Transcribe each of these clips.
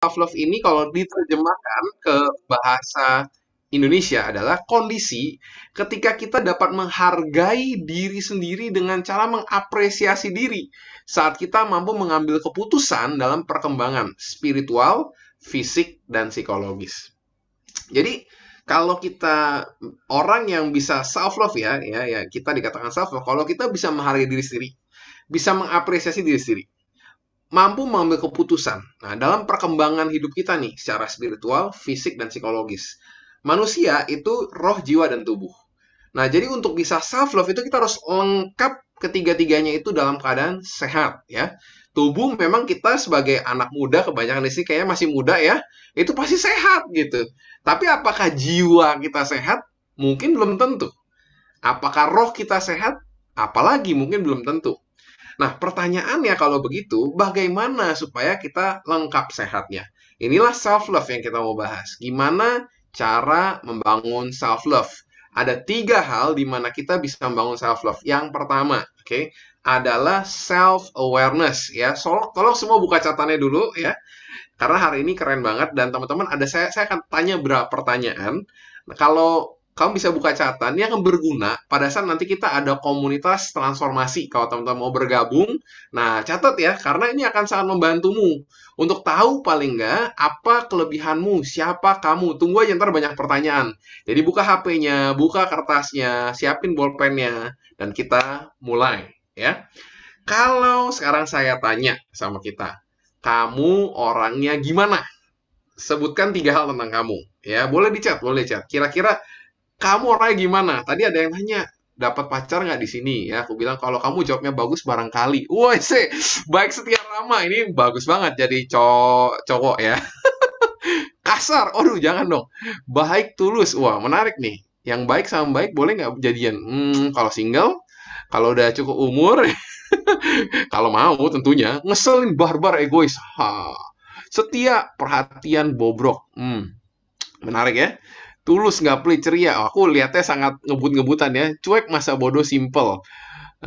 self love ini kalau diterjemahkan ke bahasa Indonesia adalah kondisi ketika kita dapat menghargai diri sendiri dengan cara mengapresiasi diri saat kita mampu mengambil keputusan dalam perkembangan spiritual, fisik, dan psikologis. Jadi, kalau kita orang yang bisa self love ya, ya, ya kita dikatakan self love kalau kita bisa menghargai diri sendiri, bisa mengapresiasi diri sendiri mampu mengambil keputusan. Nah, dalam perkembangan hidup kita nih, secara spiritual, fisik, dan psikologis. Manusia itu roh, jiwa, dan tubuh. Nah, jadi untuk bisa self-love itu kita harus lengkap ketiga-tiganya itu dalam keadaan sehat, ya. Tubuh memang kita sebagai anak muda, kebanyakan di sini kayaknya masih muda ya, itu pasti sehat gitu. Tapi apakah jiwa kita sehat? Mungkin belum tentu. Apakah roh kita sehat? Apalagi mungkin belum tentu. Nah, pertanyaannya kalau begitu, bagaimana supaya kita lengkap sehatnya? Inilah self love yang kita mau bahas. Gimana cara membangun self love? Ada tiga hal di mana kita bisa membangun self love. Yang pertama, oke, okay, adalah self awareness ya. So, tolong semua buka catatannya dulu ya. Karena hari ini keren banget dan teman-teman ada saya saya akan tanya berapa pertanyaan. Nah, kalau kamu bisa buka catatan. Ini akan berguna pada saat nanti kita ada komunitas transformasi. Kalau teman-teman mau bergabung, nah catat ya, karena ini akan sangat membantumu untuk tahu paling nggak apa kelebihanmu, siapa kamu. Tunggu aja ntar banyak pertanyaan. Jadi buka HP-nya, buka kertasnya, siapin bolpennya, dan kita mulai ya. Kalau sekarang saya tanya sama kita, kamu orangnya gimana? Sebutkan tiga hal tentang kamu. Ya, boleh dicat, boleh cat. Kira-kira kamu orangnya gimana? Tadi ada yang nanya, dapat pacar nggak di sini ya aku bilang kalau kamu jawabnya bagus barangkali woi sih baik setia lama ini bagus banget jadi cowok cowok ya kasar aduh jangan dong baik tulus wah menarik nih yang baik sama baik boleh nggak jadian hmm, kalau single kalau udah cukup umur kalau mau tentunya ngeselin barbar egois ha. setia perhatian bobrok hmm, menarik ya tulus nggak pelit ceria aku lihatnya sangat ngebut-ngebutan ya cuek masa bodoh simple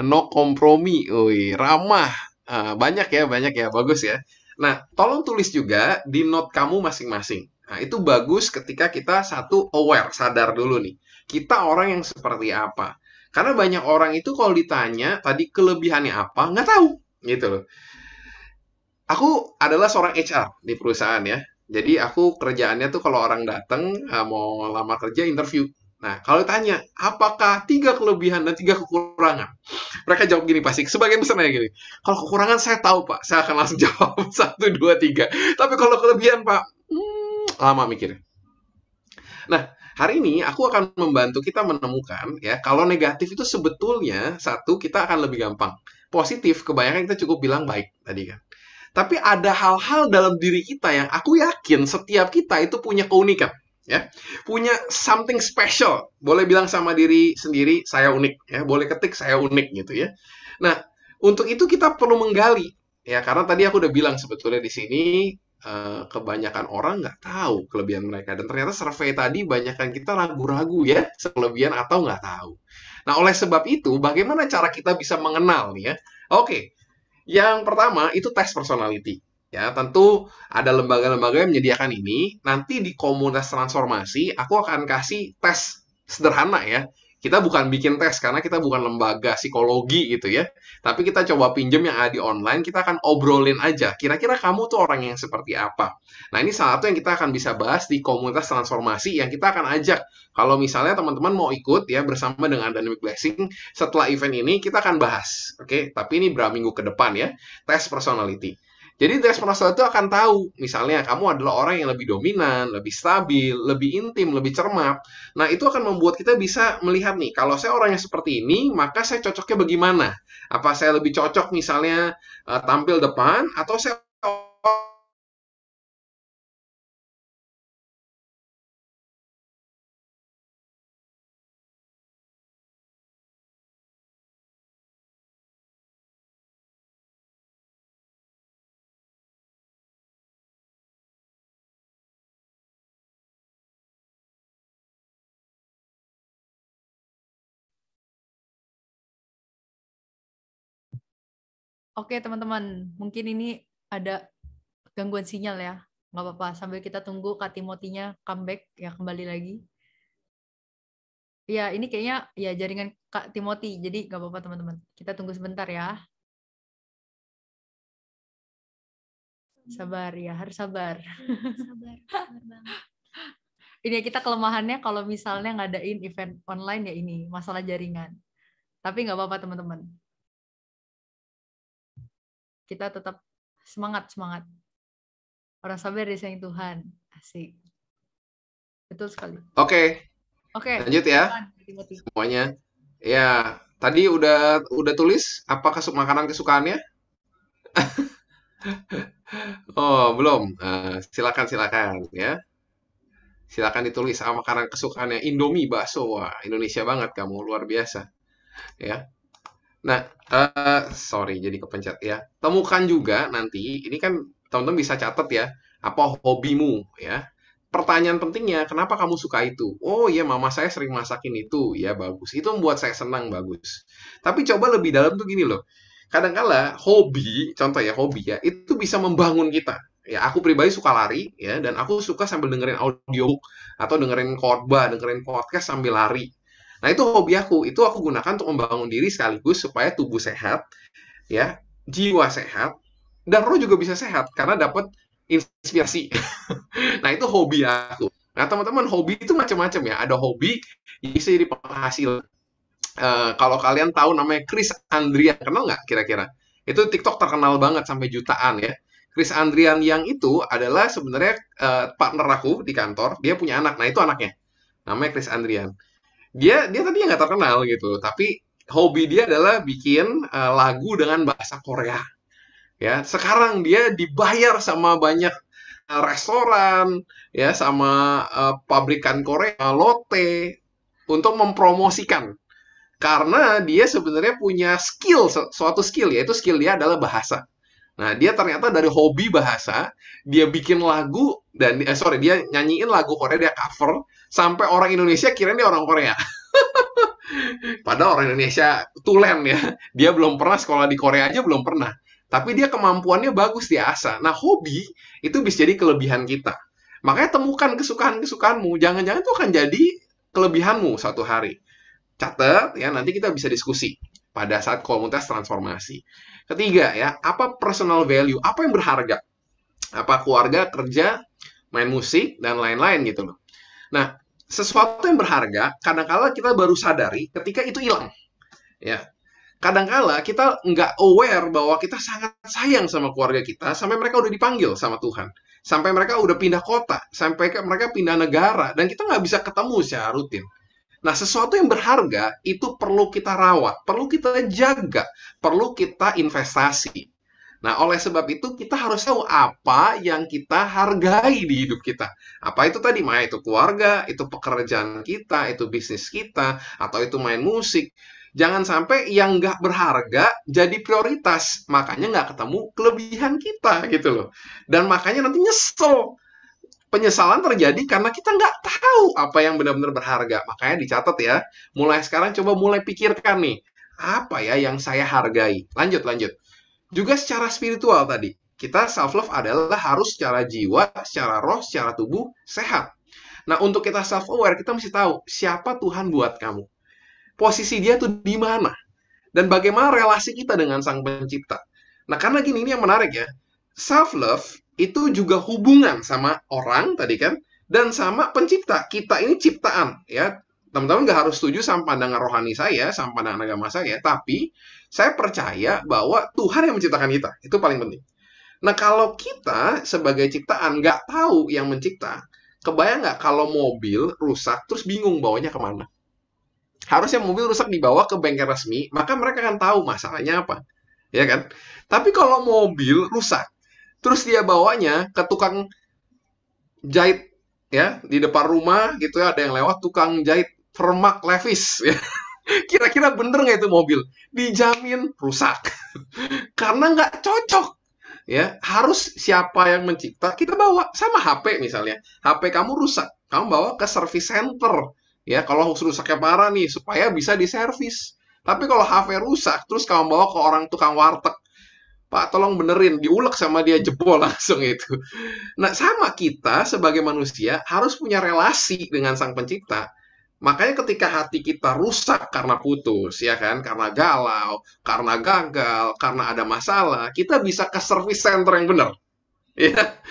no kompromi Ui, ramah uh, banyak ya banyak ya bagus ya nah tolong tulis juga di note kamu masing-masing nah itu bagus ketika kita satu aware sadar dulu nih kita orang yang seperti apa karena banyak orang itu kalau ditanya tadi kelebihannya apa nggak tahu gitu loh aku adalah seorang HR di perusahaan ya jadi aku kerjaannya tuh kalau orang datang eh, mau lamar kerja interview. Nah, kalau tanya, apakah tiga kelebihan dan tiga kekurangan? Mereka jawab gini pasti, sebagian besar nanya gini, kalau kekurangan saya tahu Pak, saya akan langsung jawab satu, dua, tiga. Tapi kalau kelebihan Pak, hmm, lama mikir. Nah, hari ini aku akan membantu kita menemukan ya, kalau negatif itu sebetulnya satu kita akan lebih gampang. Positif kebanyakan kita cukup bilang baik tadi kan. Tapi ada hal-hal dalam diri kita yang aku yakin setiap kita itu punya keunikan ya punya something special boleh bilang sama diri sendiri saya unik ya boleh ketik saya unik gitu ya nah untuk itu kita perlu menggali ya karena tadi aku udah bilang sebetulnya di sini eh, kebanyakan orang nggak tahu kelebihan mereka dan ternyata survei tadi banyakkan kita ragu-ragu ya kelebihan atau nggak tahu nah oleh sebab itu bagaimana cara kita bisa mengenal ya oke yang pertama itu tes personality. Ya, tentu ada lembaga-lembaga yang menyediakan ini. Nanti di komunitas transformasi, aku akan kasih tes sederhana ya kita bukan bikin tes karena kita bukan lembaga psikologi gitu ya. Tapi kita coba pinjam yang ada di online, kita akan obrolin aja. Kira-kira kamu tuh orang yang seperti apa? Nah ini salah satu yang kita akan bisa bahas di komunitas transformasi yang kita akan ajak. Kalau misalnya teman-teman mau ikut ya bersama dengan Dynamic Blessing, setelah event ini kita akan bahas. Oke, okay? tapi ini berapa minggu ke depan ya, tes personality. Jadi dress rehearsal itu akan tahu, misalnya kamu adalah orang yang lebih dominan, lebih stabil, lebih intim, lebih cermat. Nah, itu akan membuat kita bisa melihat nih, kalau saya orangnya seperti ini, maka saya cocoknya bagaimana? Apa saya lebih cocok misalnya uh, tampil depan, atau saya Oke teman-teman, mungkin ini ada gangguan sinyal ya. Nggak apa-apa, sambil kita tunggu Kak Timotinya comeback ya kembali lagi. Ya, ini kayaknya ya jaringan Kak Timoti, jadi nggak apa-apa teman-teman. Kita tunggu sebentar ya. Sabar ya, harus sabar. Iya, sabar, sabar banget. ini ya, kita kelemahannya kalau misalnya ngadain event online ya ini, masalah jaringan. Tapi nggak apa-apa teman-teman kita tetap semangat semangat orang sabar disayang Tuhan asik betul sekali oke okay. oke okay. lanjut ya semuanya ya tadi udah udah tulis apa kesuk makanan kesukaannya oh belum uh, silakan silakan ya silakan ditulis sama ah, makanan kesukaannya Indomie bakso wah Indonesia banget kamu luar biasa ya Nah, uh, sorry jadi kepencet ya. Temukan juga nanti, ini kan teman-teman bisa catat ya, apa hobimu ya. Pertanyaan pentingnya, kenapa kamu suka itu? Oh iya, mama saya sering masakin itu. Ya bagus, itu membuat saya senang, bagus. Tapi coba lebih dalam tuh gini loh. Kadangkala hobi, contoh ya hobi ya, itu bisa membangun kita ya aku pribadi suka lari ya dan aku suka sambil dengerin audiobook atau dengerin khotbah dengerin podcast sambil lari Nah itu hobi aku, itu aku gunakan untuk membangun diri sekaligus supaya tubuh sehat, ya, jiwa sehat, dan roh juga bisa sehat karena dapat inspirasi. nah itu hobi aku. Nah teman-teman hobi itu macam-macam ya. Ada hobi yang bisa jadi penghasil Uh, kalau kalian tahu namanya Chris Andrian, kenal nggak kira-kira? Itu TikTok terkenal banget sampai jutaan ya. Chris Andrian yang itu adalah sebenarnya uh, partner aku di kantor. Dia punya anak. Nah itu anaknya. Namanya Chris Andrian dia dia tadi nggak terkenal gitu tapi hobi dia adalah bikin uh, lagu dengan bahasa Korea ya sekarang dia dibayar sama banyak eh, restoran ya sama uh, pabrikan Korea Lotte untuk mempromosikan karena dia sebenarnya punya skill suatu skill yaitu skill dia adalah bahasa Nah, dia ternyata dari hobi bahasa, dia bikin lagu dan eh, sorry, dia nyanyiin lagu Korea, dia cover sampai orang Indonesia kira dia orang Korea. Padahal orang Indonesia tulen ya. Dia belum pernah sekolah di Korea aja belum pernah. Tapi dia kemampuannya bagus di asa. Nah, hobi itu bisa jadi kelebihan kita. Makanya temukan kesukaan-kesukaanmu. Jangan-jangan itu akan jadi kelebihanmu satu hari. Catat ya, nanti kita bisa diskusi pada saat komunitas transformasi. Ketiga ya, apa personal value? Apa yang berharga? Apa keluarga, kerja, main musik dan lain-lain gitu loh. Nah, sesuatu yang berharga kadangkala kita baru sadari ketika itu hilang ya kadangkala kita nggak aware bahwa kita sangat sayang sama keluarga kita sampai mereka udah dipanggil sama Tuhan sampai mereka udah pindah kota sampai mereka pindah negara dan kita nggak bisa ketemu secara rutin nah sesuatu yang berharga itu perlu kita rawat perlu kita jaga perlu kita investasi Nah, oleh sebab itu kita harus tahu apa yang kita hargai di hidup kita. Apa itu tadi? Maya itu keluarga, itu pekerjaan kita, itu bisnis kita, atau itu main musik. Jangan sampai yang nggak berharga jadi prioritas. Makanya nggak ketemu kelebihan kita gitu loh. Dan makanya nanti nyesel. Penyesalan terjadi karena kita nggak tahu apa yang benar-benar berharga. Makanya dicatat ya. Mulai sekarang coba mulai pikirkan nih. Apa ya yang saya hargai? Lanjut, lanjut. Juga secara spiritual tadi, kita self love adalah harus secara jiwa, secara roh, secara tubuh sehat. Nah, untuk kita self aware, kita mesti tahu siapa Tuhan buat kamu. Posisi dia tuh di mana? Dan bagaimana relasi kita dengan Sang Pencipta? Nah, karena gini ini yang menarik ya. Self love itu juga hubungan sama orang tadi kan dan sama pencipta. Kita ini ciptaan ya teman-teman nggak harus setuju sama pandangan rohani saya, sama pandangan agama saya, tapi saya percaya bahwa Tuhan yang menciptakan kita. Itu paling penting. Nah, kalau kita sebagai ciptaan nggak tahu yang mencipta, kebayang nggak kalau mobil rusak terus bingung bawanya kemana? Harusnya mobil rusak dibawa ke bengkel resmi, maka mereka akan tahu masalahnya apa. Ya kan? Tapi kalau mobil rusak, terus dia bawanya ke tukang jahit ya di depan rumah gitu ya ada yang lewat tukang jahit permak Levis ya. Kira-kira bener nggak itu mobil? Dijamin rusak. Karena nggak cocok. Ya, harus siapa yang mencipta, kita bawa sama HP misalnya. HP kamu rusak, kamu bawa ke service center. Ya, kalau rusaknya parah nih supaya bisa diservis. Tapi kalau HP rusak, terus kamu bawa ke orang tukang warteg, Pak tolong benerin, diulek sama dia jebol langsung itu. Nah sama kita sebagai manusia harus punya relasi dengan sang pencipta. Makanya ketika hati kita rusak karena putus, ya kan, karena galau, karena gagal, karena ada masalah, kita bisa ke service center yang benar. Ya.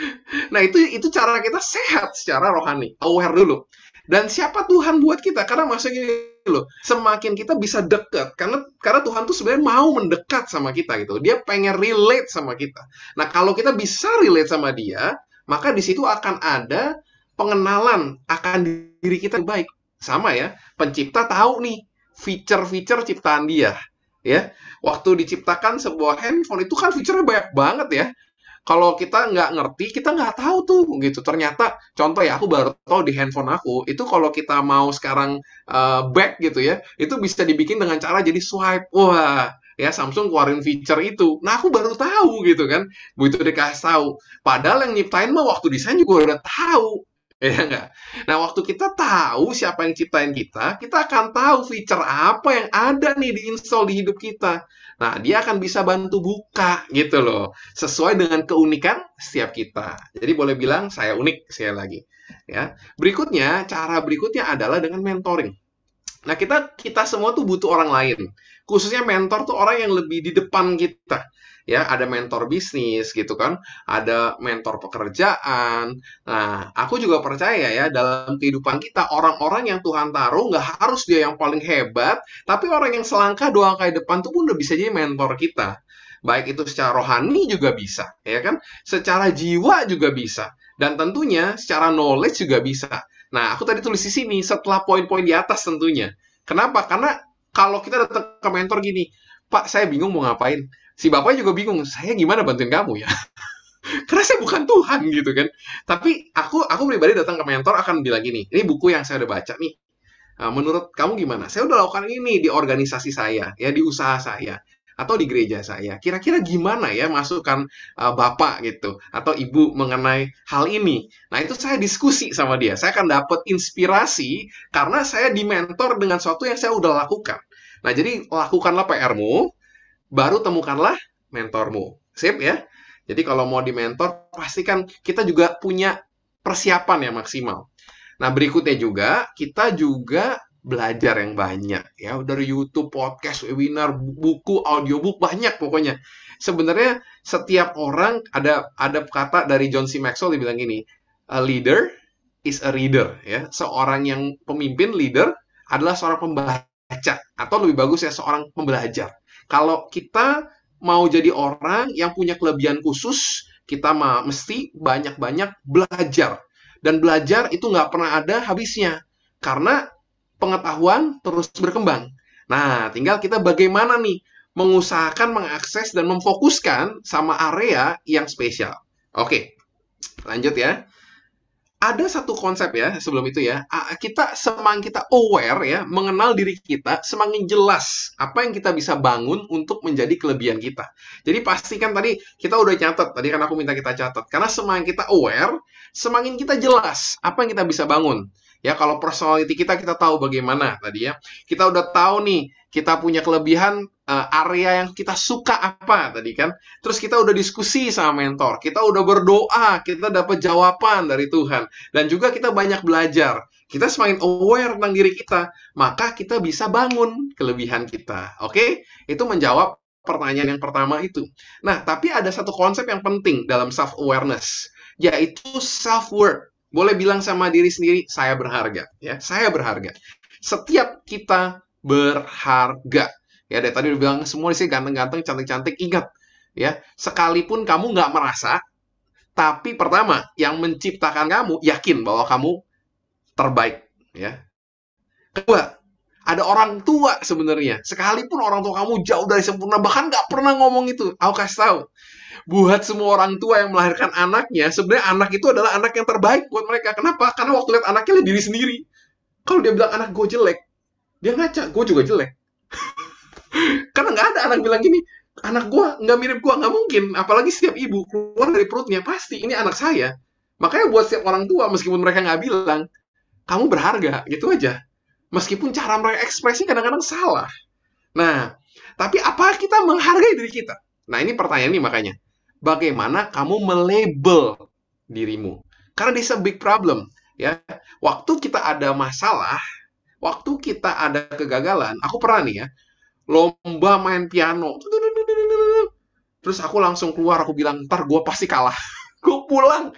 Nah, itu itu cara kita sehat secara rohani, aware dulu. Dan siapa Tuhan buat kita? Karena maksudnya gini loh, semakin kita bisa dekat karena karena Tuhan tuh sebenarnya mau mendekat sama kita gitu. Dia pengen relate sama kita. Nah, kalau kita bisa relate sama dia, maka di situ akan ada pengenalan akan diri kita yang baik sama ya, pencipta tahu nih feature-feature ciptaan dia. Ya, waktu diciptakan sebuah handphone itu kan fiturnya banyak banget ya. Kalau kita nggak ngerti, kita nggak tahu tuh gitu. Ternyata, contoh ya, aku baru tahu di handphone aku itu kalau kita mau sekarang uh, back gitu ya, itu bisa dibikin dengan cara jadi swipe. Wah, ya Samsung keluarin fitur itu. Nah aku baru tahu gitu kan, Begitu dikasih tahu. Padahal yang nyiptain mah waktu desain juga udah tahu Ya enggak? Nah, waktu kita tahu siapa yang ciptain kita, kita akan tahu feature apa yang ada nih diinstall di hidup kita. Nah, dia akan bisa bantu buka gitu loh, sesuai dengan keunikan setiap kita. Jadi boleh bilang saya unik saya lagi. Ya. Berikutnya, cara berikutnya adalah dengan mentoring. Nah, kita kita semua tuh butuh orang lain. Khususnya mentor tuh orang yang lebih di depan kita ya ada mentor bisnis gitu kan ada mentor pekerjaan nah aku juga percaya ya dalam kehidupan kita orang-orang yang Tuhan taruh nggak harus dia yang paling hebat tapi orang yang selangkah dua langkah depan tuh pun udah bisa jadi mentor kita baik itu secara rohani juga bisa ya kan secara jiwa juga bisa dan tentunya secara knowledge juga bisa nah aku tadi tulis di sini setelah poin-poin di atas tentunya kenapa karena kalau kita datang ke mentor gini Pak, saya bingung mau ngapain si bapak juga bingung saya gimana bantuin kamu ya karena saya bukan Tuhan gitu kan tapi aku aku pribadi datang ke mentor akan bilang gini ini buku yang saya udah baca nih eh, menurut kamu gimana saya udah lakukan ini di organisasi saya ya di usaha saya atau di gereja saya kira-kira gimana ya masukkan uh, eh, bapak gitu atau ibu mengenai hal ini nah itu saya diskusi sama dia saya akan dapat inspirasi karena saya di mentor dengan sesuatu yang saya udah lakukan nah jadi lakukanlah PRmu baru temukanlah mentormu. Sip ya. Jadi kalau mau di mentor, pastikan kita juga punya persiapan yang maksimal. Nah, berikutnya juga, kita juga belajar yang banyak ya dari YouTube, podcast, webinar, buku, audiobook banyak pokoknya. Sebenarnya setiap orang ada ada kata dari John C. Maxwell dibilang bilang gini, a leader is a reader ya. Seorang yang pemimpin leader adalah seorang pembaca atau lebih bagus ya seorang pembelajar. Kalau kita mau jadi orang yang punya kelebihan khusus, kita mesti banyak-banyak belajar. Dan belajar itu nggak pernah ada habisnya. Karena pengetahuan terus berkembang. Nah, tinggal kita bagaimana nih mengusahakan mengakses dan memfokuskan sama area yang spesial. Oke, lanjut ya ada satu konsep ya sebelum itu ya kita semang kita aware ya mengenal diri kita semakin jelas apa yang kita bisa bangun untuk menjadi kelebihan kita jadi pastikan tadi kita udah catat tadi kan aku minta kita catat karena semang kita aware semakin kita jelas apa yang kita bisa bangun ya kalau personality kita kita tahu bagaimana tadi ya kita udah tahu nih kita punya kelebihan uh, area yang kita suka apa tadi kan. Terus kita udah diskusi sama mentor, kita udah berdoa, kita dapat jawaban dari Tuhan dan juga kita banyak belajar. Kita semakin aware tentang diri kita, maka kita bisa bangun kelebihan kita. Oke? Okay? Itu menjawab pertanyaan yang pertama itu. Nah, tapi ada satu konsep yang penting dalam self awareness, yaitu self worth. Boleh bilang sama diri sendiri, saya berharga, ya. Saya berharga. Setiap kita berharga Ya, dari tadi udah bilang semua di sini ganteng-ganteng, cantik-cantik. Ingat, ya, sekalipun kamu nggak merasa, tapi pertama yang menciptakan kamu yakin bahwa kamu terbaik, ya. Kedua, ada orang tua sebenarnya. Sekalipun orang tua kamu jauh dari sempurna, bahkan nggak pernah ngomong itu. Aku kasih tahu. Buat semua orang tua yang melahirkan anaknya, sebenarnya anak itu adalah anak yang terbaik buat mereka. Kenapa? Karena waktu lihat anaknya lihat diri sendiri. Kalau dia bilang anak gue jelek, dia ngaca, gue juga jelek. karena nggak ada anak bilang gini anak gua nggak mirip gua nggak mungkin apalagi setiap ibu keluar dari perutnya pasti ini anak saya makanya buat setiap orang tua meskipun mereka nggak bilang kamu berharga gitu aja meskipun cara mereka ekspresi kadang-kadang salah nah tapi apa kita menghargai diri kita nah ini pertanyaan nih makanya bagaimana kamu melebel dirimu karena this a big problem ya waktu kita ada masalah waktu kita ada kegagalan aku pernah nih ya lomba main piano terus aku langsung keluar aku bilang ntar gue pasti kalah gue pulang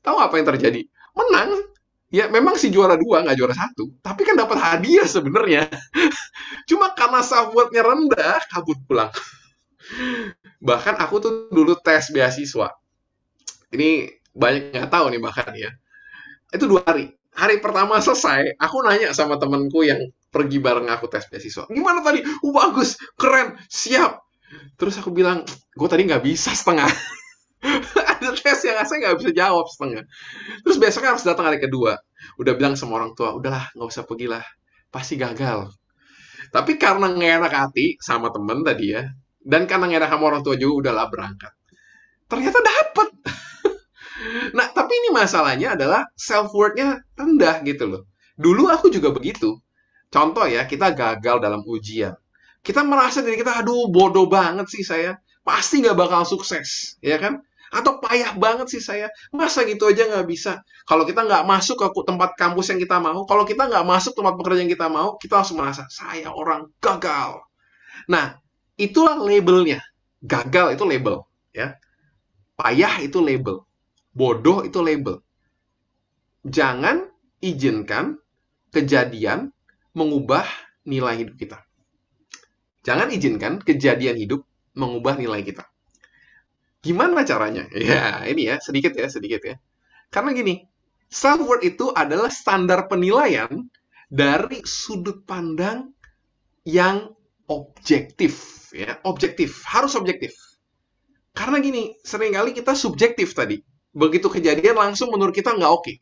tahu apa yang terjadi menang ya memang si juara dua nggak juara satu tapi kan dapat hadiah sebenarnya cuma karena sahabatnya rendah kabut pulang bahkan aku tuh dulu tes beasiswa ini banyak nggak tahu nih bahkan ya itu dua hari hari pertama selesai aku nanya sama temenku yang pergi bareng aku tes beasiswa. Gimana tadi? Uh, bagus, keren, siap. Terus aku bilang, gue tadi nggak bisa setengah. ada tes yang saya nggak bisa jawab setengah. Terus besoknya harus datang hari kedua. Udah bilang sama orang tua, udahlah nggak usah pergilah, pasti gagal. Tapi karena nggak enak hati sama temen tadi ya, dan karena nggak enak sama orang tua juga udahlah berangkat. Ternyata dapet. nah, tapi ini masalahnya adalah self worthnya rendah gitu loh. Dulu aku juga begitu. Contoh ya, kita gagal dalam ujian. Kita merasa diri kita, aduh bodoh banget sih saya. Pasti nggak bakal sukses, ya kan? Atau payah banget sih saya. Masa gitu aja nggak bisa? Kalau kita nggak masuk ke tempat kampus yang kita mau, kalau kita nggak masuk tempat pekerjaan yang kita mau, kita langsung merasa, saya orang gagal. Nah, itulah labelnya. Gagal itu label, ya. Payah itu label. Bodoh itu label. Jangan izinkan kejadian mengubah nilai hidup kita. Jangan izinkan kejadian hidup mengubah nilai kita. Gimana caranya? Ya, ini ya, sedikit ya, sedikit ya. Karena gini, self-worth itu adalah standar penilaian dari sudut pandang yang objektif. ya Objektif, harus objektif. Karena gini, seringkali kita subjektif tadi. Begitu kejadian langsung menurut kita nggak oke. Okay.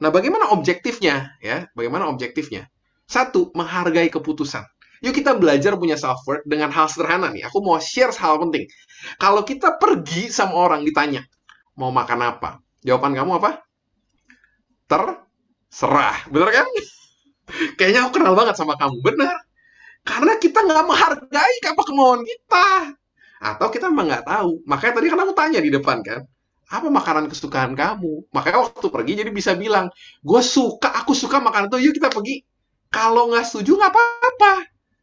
Nah, bagaimana objektifnya? Ya, bagaimana objektifnya? Satu, menghargai keputusan. Yuk kita belajar punya self-worth dengan hal sederhana nih. Aku mau share hal penting. Kalau kita pergi sama orang ditanya, mau makan apa? Jawaban kamu apa? Terserah. Bener kan? Kayaknya aku kenal banget sama kamu. Bener. Karena kita nggak menghargai apa kemauan kita. Atau kita emang nggak tahu. Makanya tadi kan aku tanya di depan kan apa makanan kesukaan kamu? Makanya waktu pergi jadi bisa bilang, gue suka, aku suka makanan itu, yuk kita pergi. Kalau nggak setuju nggak apa-apa.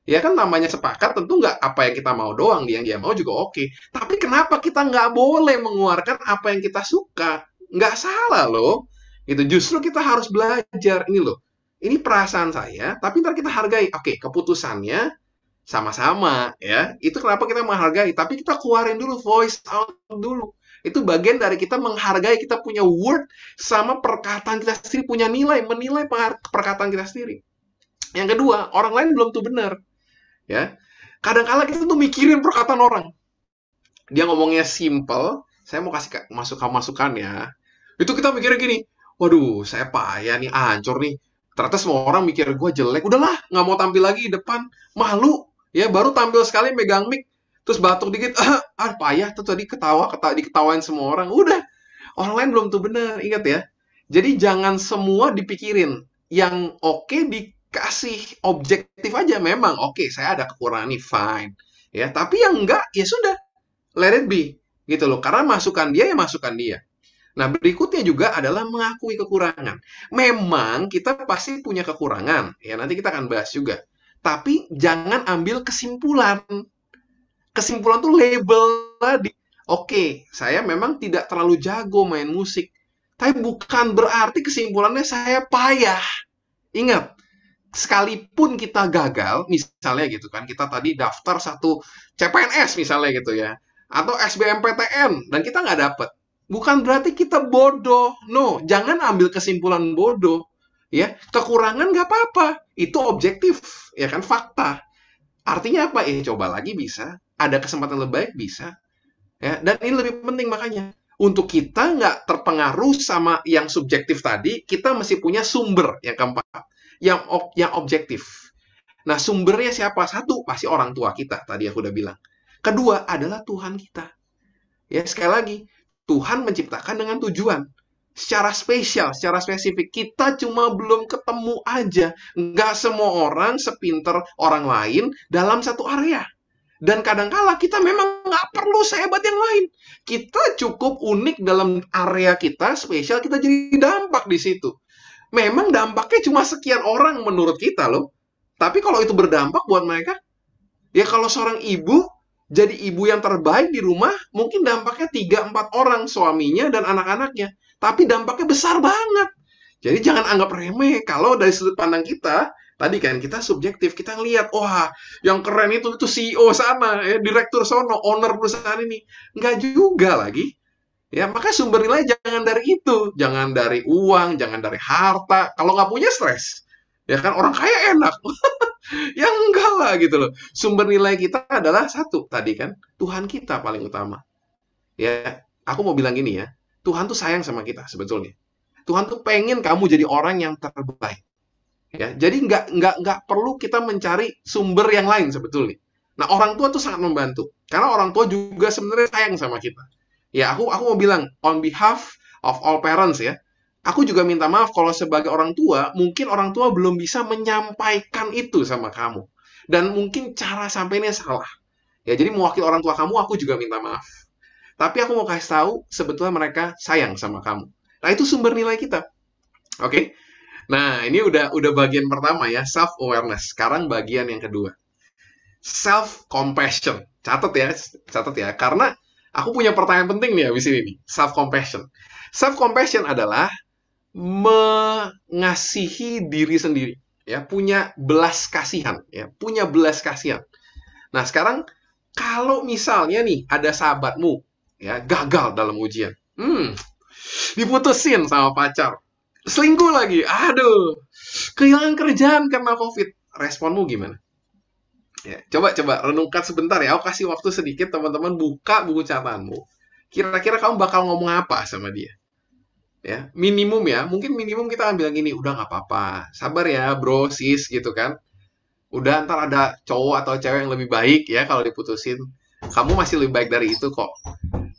Ya kan namanya sepakat tentu nggak apa yang kita mau doang, yang dia mau juga oke. Tapi kenapa kita nggak boleh mengeluarkan apa yang kita suka? Nggak salah loh. Gitu. Justru kita harus belajar ini loh. Ini perasaan saya, tapi ntar kita hargai. Oke, keputusannya sama-sama ya. Itu kenapa kita menghargai, tapi kita keluarin dulu voice out dulu itu bagian dari kita menghargai kita punya word sama perkataan kita sendiri punya nilai menilai perkataan kita sendiri yang kedua, orang lain belum tuh benar. Ya. Kadang-kala kita tuh mikirin perkataan orang. Dia ngomongnya simple, saya mau kasih masukan-masukan ya. Itu kita mikirin gini, waduh, saya payah nih, ancur nih. Ternyata semua orang mikir gue jelek. Udahlah, nggak mau tampil lagi di depan. Malu. Ya, baru tampil sekali megang mic. Terus batuk dikit. Ah, ah payah tuh tadi ketawa, ketawa, diketawain semua orang. Udah. Orang lain belum tuh benar. Ingat ya. Jadi jangan semua dipikirin. Yang oke okay di kasih objektif aja memang oke okay, saya ada kekurangan nih fine ya tapi yang enggak ya sudah let it be gitu loh karena masukan dia ya masukan dia nah berikutnya juga adalah mengakui kekurangan memang kita pasti punya kekurangan ya nanti kita akan bahas juga tapi jangan ambil kesimpulan kesimpulan tuh label tadi oke okay, saya memang tidak terlalu jago main musik tapi bukan berarti kesimpulannya saya payah ingat sekalipun kita gagal, misalnya gitu kan, kita tadi daftar satu CPNS misalnya gitu ya, atau SBMPTN dan kita nggak dapet, bukan berarti kita bodoh. No, jangan ambil kesimpulan bodoh. Ya, kekurangan nggak apa-apa, itu objektif, ya kan fakta. Artinya apa? Ya coba lagi bisa, ada kesempatan lebih baik bisa. Ya, dan ini lebih penting makanya untuk kita nggak terpengaruh sama yang subjektif tadi, kita masih punya sumber yang keempat kan, yang ob, yang objektif. Nah, sumbernya siapa? Satu, pasti orang tua kita. Tadi aku udah bilang. Kedua adalah Tuhan kita. Ya, sekali lagi, Tuhan menciptakan dengan tujuan. Secara spesial, secara spesifik. Kita cuma belum ketemu aja. Nggak semua orang sepinter orang lain dalam satu area. Dan kadangkala kita memang nggak perlu sehebat yang lain. Kita cukup unik dalam area kita, spesial kita jadi dampak di situ memang dampaknya cuma sekian orang menurut kita loh. Tapi kalau itu berdampak buat mereka, ya kalau seorang ibu jadi ibu yang terbaik di rumah, mungkin dampaknya tiga empat orang suaminya dan anak-anaknya. Tapi dampaknya besar banget. Jadi jangan anggap remeh kalau dari sudut pandang kita, tadi kan kita subjektif, kita ngelihat, wah yang keren itu itu CEO sana, ya, eh, direktur sono, owner perusahaan ini. Nggak juga lagi. Ya, maka sumber nilai jangan dari itu, jangan dari uang, jangan dari harta. Kalau nggak punya stres, ya kan orang kaya enak. yang enggak lah gitu loh. Sumber nilai kita adalah satu tadi kan, Tuhan kita paling utama. Ya, aku mau bilang gini ya, Tuhan tuh sayang sama kita sebetulnya. Tuhan tuh pengen kamu jadi orang yang terbaik. Ya, jadi nggak nggak nggak perlu kita mencari sumber yang lain sebetulnya. Nah, orang tua tuh sangat membantu karena orang tua juga sebenarnya sayang sama kita ya aku aku mau bilang on behalf of all parents ya aku juga minta maaf kalau sebagai orang tua mungkin orang tua belum bisa menyampaikan itu sama kamu dan mungkin cara sampainya salah ya jadi mewakili orang tua kamu aku juga minta maaf tapi aku mau kasih tahu sebetulnya mereka sayang sama kamu nah itu sumber nilai kita oke okay? nah ini udah udah bagian pertama ya self awareness sekarang bagian yang kedua self compassion catat ya catat ya karena Aku punya pertanyaan penting nih habis ini nih. Self compassion. Self compassion adalah mengasihi diri sendiri, ya, punya belas kasihan, ya, punya belas kasihan. Nah, sekarang kalau misalnya nih ada sahabatmu ya gagal dalam ujian, hmm, diputusin sama pacar, selingkuh lagi, aduh, kehilangan kerjaan karena covid, responmu gimana? Ya, coba coba renungkan sebentar ya. Aku kasih waktu sedikit teman-teman buka buku catatanmu. Kira-kira kamu bakal ngomong apa sama dia? Ya, minimum ya. Mungkin minimum kita akan bilang ini udah nggak apa-apa. Sabar ya, bro, sis gitu kan. Udah ntar ada cowok atau cewek yang lebih baik ya kalau diputusin. Kamu masih lebih baik dari itu kok.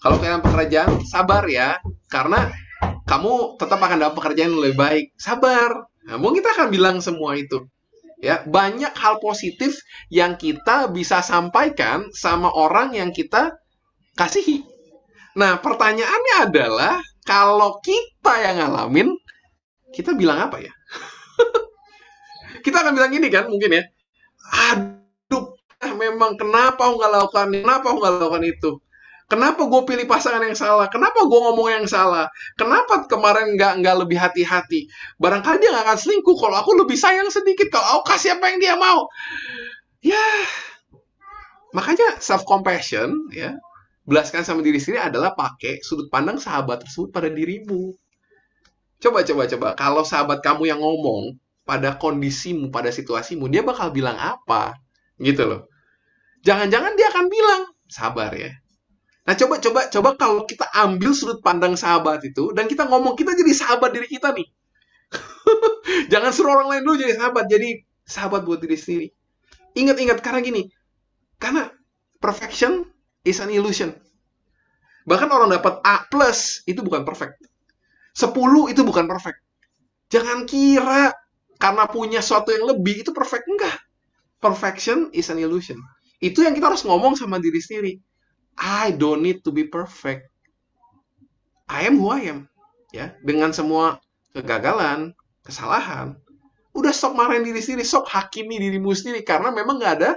Kalau kalian pekerjaan, sabar ya. Karena kamu tetap akan dapat pekerjaan yang lebih baik. Sabar. Nah, mungkin kita akan bilang semua itu ya banyak hal positif yang kita bisa sampaikan sama orang yang kita kasihi. Nah, pertanyaannya adalah kalau kita yang ngalamin, kita bilang apa ya? kita akan bilang gini kan mungkin ya. Aduh, memang kenapa nggak lakukan, kenapa aku nggak lakukan itu? Kenapa gue pilih pasangan yang salah? Kenapa gue ngomong yang salah? Kenapa kemarin nggak nggak lebih hati-hati? Barangkali dia nggak akan selingkuh kalau aku lebih sayang sedikit. Kalau aku kasih apa yang dia mau, ya makanya self compassion ya belaskan sama diri sendiri adalah pakai sudut pandang sahabat tersebut pada dirimu. Coba coba coba kalau sahabat kamu yang ngomong pada kondisimu, pada situasimu, dia bakal bilang apa? Gitu loh. Jangan-jangan dia akan bilang, sabar ya, Nah, coba coba coba kalau kita ambil sudut pandang sahabat itu dan kita ngomong kita jadi sahabat diri kita nih. Jangan suruh orang lain dulu jadi sahabat, jadi sahabat buat diri sendiri. Ingat-ingat karena gini, karena perfection is an illusion. Bahkan orang dapat A plus itu bukan perfect. 10 itu bukan perfect. Jangan kira karena punya sesuatu yang lebih itu perfect enggak. Perfection is an illusion. Itu yang kita harus ngomong sama diri sendiri I don't need to be perfect. I am who I am. Ya, dengan semua kegagalan, kesalahan, udah sok marahin diri sendiri, sok hakimi dirimu sendiri karena memang nggak ada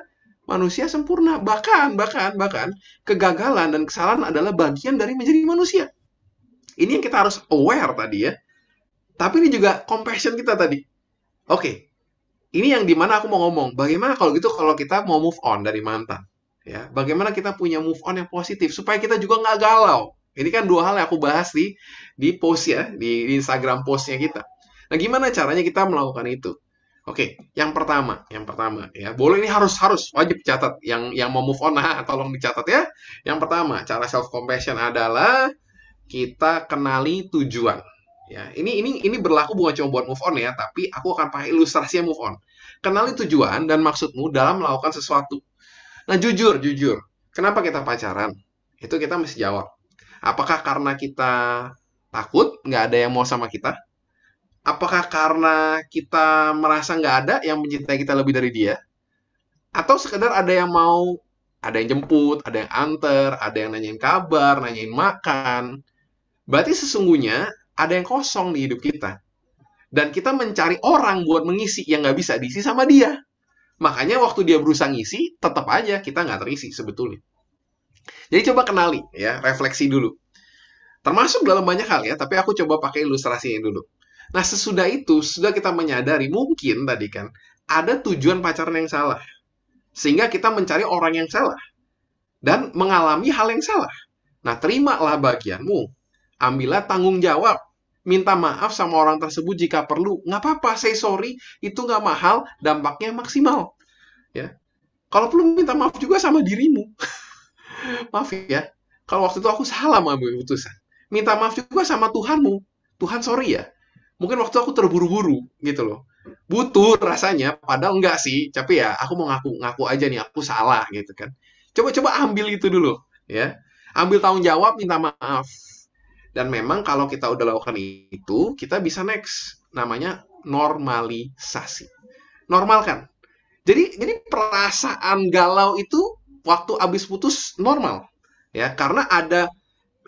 manusia sempurna. Bahkan, bahkan, bahkan kegagalan dan kesalahan adalah bagian dari menjadi manusia. Ini yang kita harus aware tadi ya. Tapi ini juga compassion kita tadi. Oke, okay. ini yang dimana aku mau ngomong. Bagaimana kalau gitu kalau kita mau move on dari mantan? ya bagaimana kita punya move on yang positif supaya kita juga nggak galau ini kan dua hal yang aku bahas di di post ya di, di Instagram postnya kita nah gimana caranya kita melakukan itu Oke, yang pertama, yang pertama ya, boleh ini harus harus wajib catat yang yang mau move on nah tolong dicatat ya. Yang pertama, cara self compassion adalah kita kenali tujuan. Ya, ini ini ini berlaku bukan cuma buat move on ya, tapi aku akan pakai ilustrasi move on. Kenali tujuan dan maksudmu dalam melakukan sesuatu. Nah, jujur, jujur. Kenapa kita pacaran? Itu kita mesti jawab. Apakah karena kita takut nggak ada yang mau sama kita? Apakah karena kita merasa nggak ada yang mencintai kita lebih dari dia? Atau sekedar ada yang mau, ada yang jemput, ada yang anter, ada yang nanyain kabar, nanyain makan. Berarti sesungguhnya ada yang kosong di hidup kita. Dan kita mencari orang buat mengisi yang nggak bisa diisi sama dia. Makanya waktu dia berusaha ngisi, tetap aja kita nggak terisi sebetulnya. Jadi coba kenali ya, refleksi dulu. Termasuk dalam banyak hal ya, tapi aku coba pakai ilustrasinya dulu. Nah sesudah itu, sudah kita menyadari mungkin tadi kan, ada tujuan pacaran yang salah. Sehingga kita mencari orang yang salah. Dan mengalami hal yang salah. Nah terimalah bagianmu. Ambillah tanggung jawab minta maaf sama orang tersebut jika perlu. Nggak apa-apa, say sorry, itu nggak mahal, dampaknya maksimal. Ya. Kalau perlu minta maaf juga sama dirimu. maaf ya, kalau waktu itu aku salah mengambil keputusan. Minta maaf juga sama Tuhanmu. Tuhan sorry ya, mungkin waktu aku terburu-buru gitu loh. Butuh rasanya, padahal enggak sih. Tapi ya aku mau ngaku-ngaku aja nih, aku salah gitu kan. Coba-coba ambil itu dulu ya. Ambil tanggung jawab, minta maaf dan memang kalau kita udah lakukan itu, kita bisa next namanya normalisasi. Normalkan. Jadi jadi perasaan galau itu waktu abis putus normal ya karena ada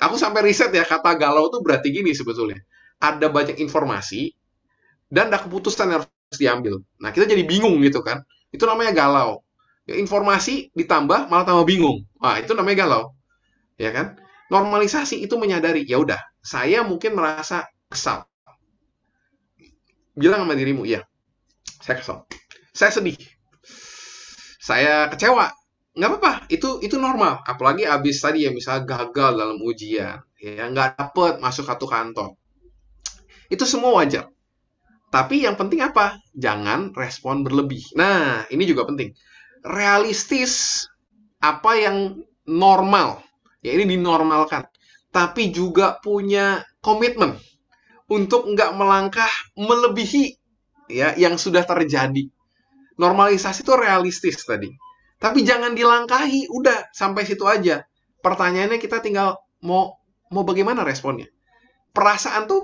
aku sampai riset ya kata galau itu berarti gini sebetulnya ada banyak informasi dan ada keputusan yang harus diambil. Nah kita jadi bingung gitu kan itu namanya galau. Ya, informasi ditambah malah tambah bingung. Wah itu namanya galau ya kan normalisasi itu menyadari ya udah saya mungkin merasa kesal bilang sama dirimu ya saya kesal saya sedih saya kecewa nggak apa-apa itu itu normal apalagi abis tadi ya misalnya gagal dalam ujian ya nggak dapet masuk satu kantor itu semua wajar tapi yang penting apa jangan respon berlebih nah ini juga penting realistis apa yang normal ya ini dinormalkan, tapi juga punya komitmen untuk nggak melangkah melebihi ya yang sudah terjadi. Normalisasi itu realistis tadi. Tapi jangan dilangkahi, udah sampai situ aja. Pertanyaannya kita tinggal mau mau bagaimana responnya. Perasaan tuh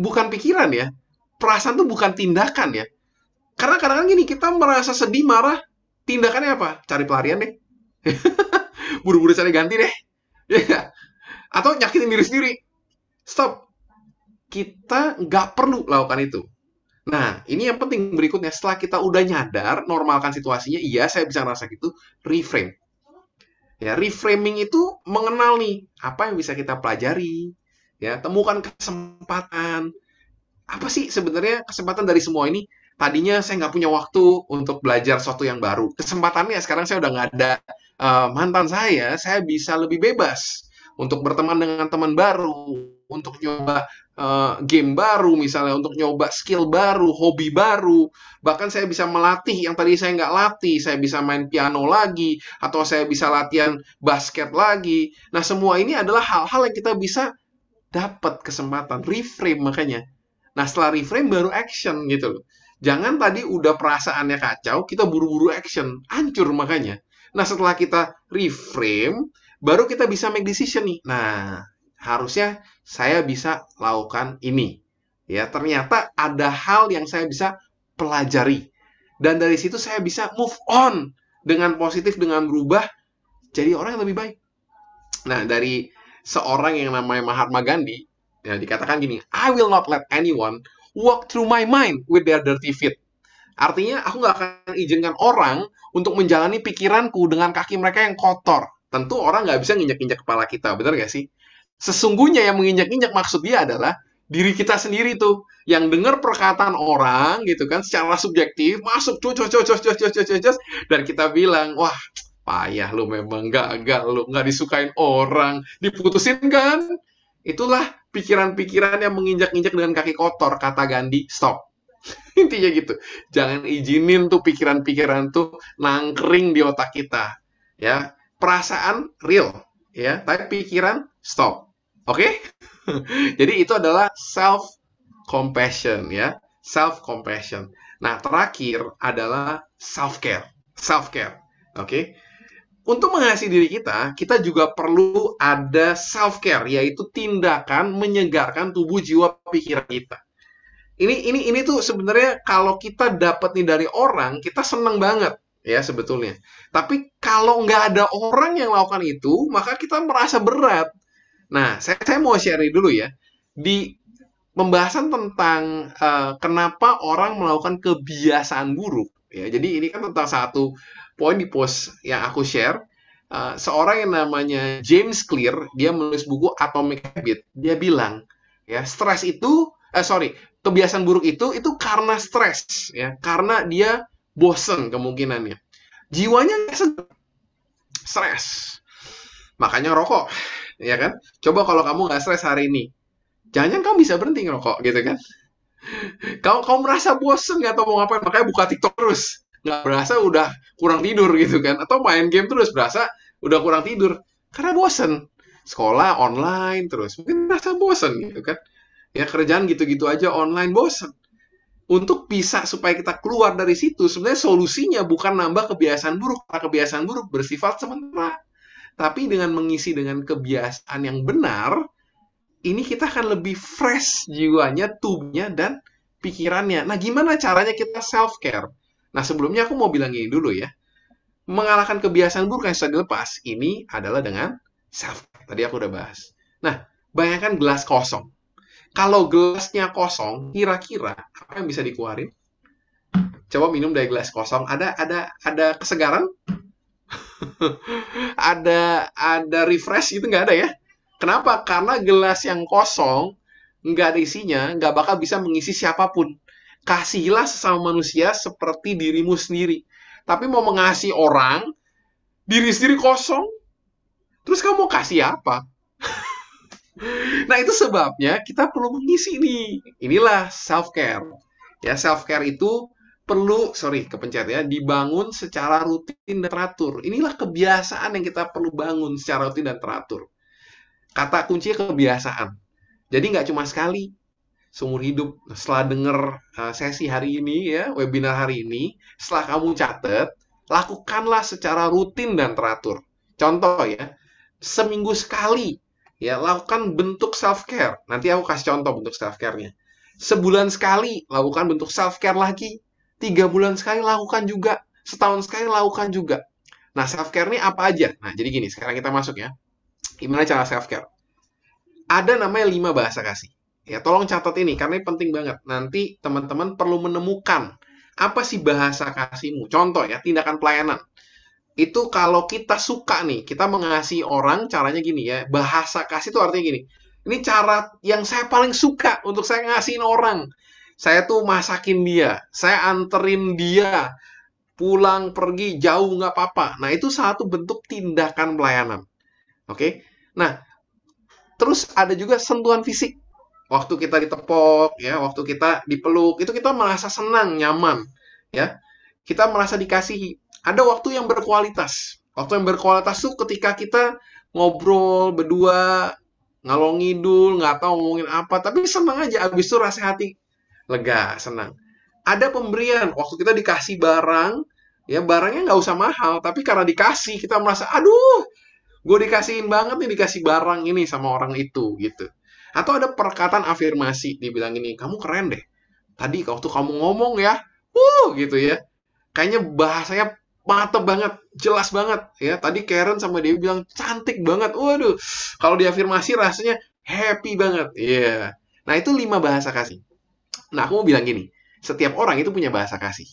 bukan pikiran ya. Perasaan tuh bukan tindakan ya. Karena kadang-kadang gini, kita merasa sedih, marah, tindakannya apa? Cari pelarian deh. Buru-buru cari ganti deh ya atau nyakitin diri sendiri stop kita nggak perlu lakukan itu Nah, ini yang penting berikutnya. Setelah kita udah nyadar, normalkan situasinya, iya saya bisa ngerasa gitu, reframe. Ya, reframing itu mengenal nih, apa yang bisa kita pelajari, ya temukan kesempatan. Apa sih sebenarnya kesempatan dari semua ini? Tadinya saya nggak punya waktu untuk belajar sesuatu yang baru. Kesempatannya sekarang saya udah nggak ada uh, mantan saya, saya bisa lebih bebas untuk berteman dengan teman baru, untuk nyoba uh, game baru misalnya, untuk nyoba skill baru, hobi baru. Bahkan saya bisa melatih yang tadi saya nggak latih, saya bisa main piano lagi, atau saya bisa latihan basket lagi. Nah semua ini adalah hal-hal yang kita bisa dapat kesempatan reframe makanya. Nah setelah reframe baru action gitu loh. Jangan tadi udah perasaannya kacau, kita buru-buru action, hancur makanya. Nah, setelah kita reframe, baru kita bisa make decision nih. Nah, harusnya saya bisa lakukan ini. Ya, ternyata ada hal yang saya bisa pelajari. Dan dari situ saya bisa move on dengan positif, dengan berubah jadi orang yang lebih baik. Nah, dari seorang yang namanya Mahatma Gandhi, ya dikatakan gini, I will not let anyone walk through my mind with their dirty feet. Artinya aku nggak akan izinkan orang untuk menjalani pikiranku dengan kaki mereka yang kotor. Tentu orang nggak bisa nginjak-injak kepala kita, bener nggak sih? Sesungguhnya yang menginjak-injak maksud dia adalah diri kita sendiri tuh yang dengar perkataan orang gitu kan secara subjektif masuk cocok cocok cocok cocok cocok cos dan kita bilang wah payah lu memang gagal lu nggak disukain orang diputusin kan itulah pikiran-pikiran yang menginjak-injak dengan kaki kotor kata Gandhi stop Intinya gitu. Jangan izinin tuh pikiran-pikiran tuh nangkring di otak kita. Ya, perasaan real ya, tapi pikiran stop. Oke? Okay? Jadi itu adalah self compassion ya, self compassion. Nah, terakhir adalah self care. Self care. Oke? Okay? Untuk mengasihi diri kita, kita juga perlu ada self care yaitu tindakan menyegarkan tubuh jiwa pikiran kita ini ini ini tuh sebenarnya kalau kita dapat nih dari orang kita seneng banget ya sebetulnya tapi kalau nggak ada orang yang melakukan itu maka kita merasa berat nah saya, saya mau share dulu ya di pembahasan tentang uh, kenapa orang melakukan kebiasaan buruk ya jadi ini kan tentang satu poin di post yang aku share Uh, seorang yang namanya James Clear dia menulis buku Atomic Habit dia bilang ya stres itu eh, sorry kebiasaan buruk itu itu karena stres ya, karena dia bosen kemungkinannya. Jiwanya stres. Makanya rokok, ya kan? Coba kalau kamu nggak stres hari ini, jangan kamu bisa berhenti ngerokok gitu kan? Kamu kamu merasa bosen nggak atau mau ngapain, makanya buka TikTok terus. Nggak berasa udah kurang tidur gitu kan? Atau main game terus berasa udah kurang tidur karena bosen sekolah online terus mungkin merasa bosen gitu kan Ya kerjaan gitu-gitu aja online bosen. Untuk bisa supaya kita keluar dari situ, sebenarnya solusinya bukan nambah kebiasaan buruk. Karena kebiasaan buruk bersifat sementara. Tapi dengan mengisi dengan kebiasaan yang benar, ini kita akan lebih fresh jiwanya, tubuhnya, dan pikirannya. Nah, gimana caranya kita self-care? Nah, sebelumnya aku mau bilang ini dulu ya. Mengalahkan kebiasaan buruk yang sudah dilepas, ini adalah dengan self-care. Tadi aku udah bahas. Nah, bayangkan gelas kosong. Kalau gelasnya kosong, kira-kira apa yang bisa dikeluarin? Coba minum dari gelas kosong. Ada ada ada kesegaran? ada ada refresh itu nggak ada ya? Kenapa? Karena gelas yang kosong nggak ada isinya, nggak bakal bisa mengisi siapapun. Kasihlah sesama manusia seperti dirimu sendiri. Tapi mau mengasihi orang, diri sendiri kosong, terus kamu mau kasih apa? Nah, itu sebabnya kita perlu mengisi nih. Inilah self care. Ya, self care itu perlu sorry kepencet ya dibangun secara rutin dan teratur. Inilah kebiasaan yang kita perlu bangun secara rutin dan teratur. Kata kunci kebiasaan. Jadi nggak cuma sekali seumur hidup setelah denger eh, sesi hari ini ya webinar hari ini setelah kamu catat lakukanlah secara rutin dan teratur. Contoh ya seminggu sekali ya lakukan bentuk self care. Nanti aku kasih contoh bentuk self care-nya. Sebulan sekali lakukan bentuk self care lagi. Tiga bulan sekali lakukan juga. Setahun sekali lakukan juga. Nah, self care ini apa aja? Nah, jadi gini, sekarang kita masuk ya. Gimana cara self care? Ada namanya lima bahasa kasih. Ya, tolong catat ini karena ini penting banget. Nanti teman-teman perlu menemukan apa sih bahasa kasihmu. Contoh ya, tindakan pelayanan itu kalau kita suka nih, kita mengasihi orang caranya gini ya. Bahasa kasih itu artinya gini. Ini cara yang saya paling suka untuk saya ngasihin orang. Saya tuh masakin dia, saya anterin dia pulang pergi jauh nggak apa-apa. Nah itu satu bentuk tindakan pelayanan. Oke, okay? nah terus ada juga sentuhan fisik. Waktu kita ditepok, ya, waktu kita dipeluk, itu kita merasa senang, nyaman, ya kita merasa dikasihi. Ada waktu yang berkualitas. Waktu yang berkualitas tuh ketika kita ngobrol berdua, ngalong ngidul, nggak tahu ngomongin apa, tapi senang aja. Abis itu rasa hati lega, senang. Ada pemberian, waktu kita dikasih barang, ya barangnya nggak usah mahal, tapi karena dikasih kita merasa, aduh, gue dikasihin banget nih dikasih barang ini sama orang itu gitu. Atau ada perkataan afirmasi dibilang ini, kamu keren deh. Tadi waktu kamu ngomong ya, uh gitu ya kayaknya bahasanya mantep banget, jelas banget ya. Tadi Karen sama Dewi bilang cantik banget. Waduh, kalau diafirmasi rasanya happy banget. Iya. Yeah. Nah, itu lima bahasa kasih. Nah, aku mau bilang gini, setiap orang itu punya bahasa kasih.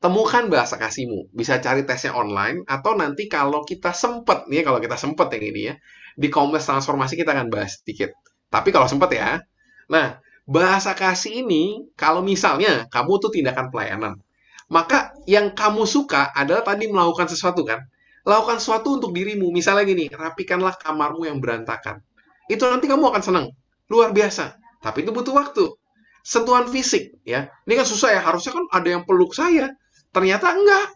Temukan bahasa kasihmu. Bisa cari tesnya online atau nanti kalau kita sempet nih, ya, kalau kita sempet yang ini ya, di Kompas Transformasi kita akan bahas sedikit. Tapi kalau sempet ya. Nah, bahasa kasih ini kalau misalnya kamu tuh tindakan pelayanan maka yang kamu suka adalah tadi melakukan sesuatu kan. Lakukan sesuatu untuk dirimu. Misalnya gini, rapikanlah kamarmu yang berantakan. Itu nanti kamu akan senang. Luar biasa. Tapi itu butuh waktu. Sentuhan fisik, ya. Ini kan susah ya, harusnya kan ada yang peluk saya. Ternyata enggak.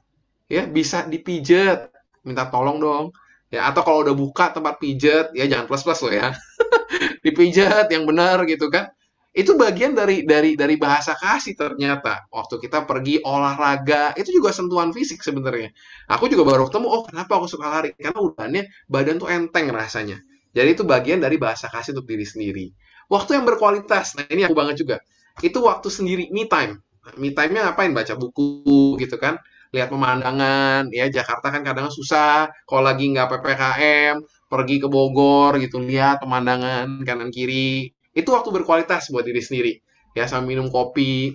Ya, bisa dipijat. Minta tolong dong. Ya, atau kalau udah buka tempat pijat, ya jangan plus-plus loh ya. dipijat yang benar gitu kan itu bagian dari dari dari bahasa kasih ternyata waktu kita pergi olahraga itu juga sentuhan fisik sebenarnya aku juga baru ketemu oh kenapa aku suka lari karena udahnya badan tuh enteng rasanya jadi itu bagian dari bahasa kasih untuk diri sendiri waktu yang berkualitas nah ini aku banget juga itu waktu sendiri me time me time-nya ngapain baca buku gitu kan lihat pemandangan ya Jakarta kan kadang susah kalau lagi nggak ppkm pergi ke Bogor gitu lihat pemandangan kanan kiri itu waktu berkualitas buat diri sendiri ya sama minum kopi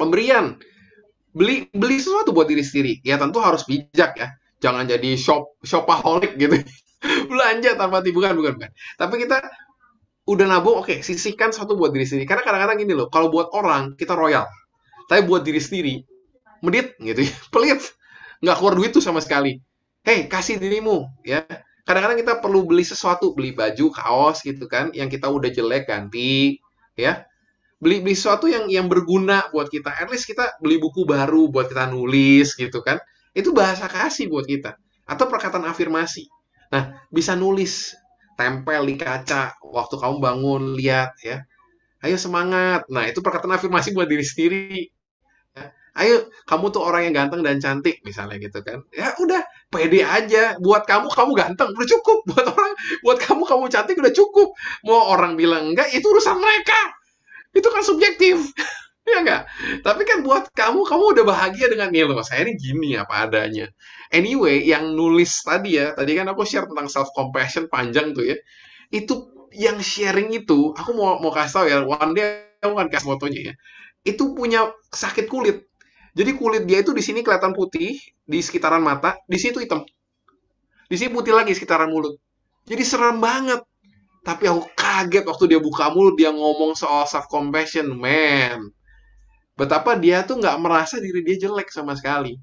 pemberian beli beli sesuatu buat diri sendiri ya tentu harus bijak ya jangan jadi shop shopaholic gitu belanja tanpa tibukan bukan bukan tapi kita udah nabung oke okay, sisihkan satu buat diri sendiri karena kadang-kadang gini loh kalau buat orang kita royal tapi buat diri sendiri medit gitu ya pelit nggak keluar duit tuh sama sekali hei kasih dirimu ya kadang-kadang kita perlu beli sesuatu beli baju kaos gitu kan yang kita udah jelek ganti ya beli beli sesuatu yang yang berguna buat kita at least kita beli buku baru buat kita nulis gitu kan itu bahasa kasih buat kita atau perkataan afirmasi nah bisa nulis tempel di kaca waktu kamu bangun lihat ya ayo semangat nah itu perkataan afirmasi buat diri sendiri ya. ayo kamu tuh orang yang ganteng dan cantik misalnya gitu kan ya udah pede aja. Buat kamu kamu ganteng udah cukup. Buat orang buat kamu kamu cantik udah cukup. Mau orang bilang enggak itu urusan mereka. Itu kan subjektif. ya enggak? Tapi kan buat kamu kamu udah bahagia dengan nih loh. Saya ini gini apa adanya. Anyway, yang nulis tadi ya, tadi kan aku share tentang self compassion panjang tuh ya. Itu yang sharing itu, aku mau mau kasih tau ya, one day aku akan kasih fotonya ya. Itu punya sakit kulit jadi kulit dia itu di sini kelihatan putih di sekitaran mata, di situ hitam. Di sini putih lagi sekitaran mulut. Jadi serem banget. Tapi aku kaget waktu dia buka mulut dia ngomong soal self compassion, man. Betapa dia tuh nggak merasa diri dia jelek sama sekali.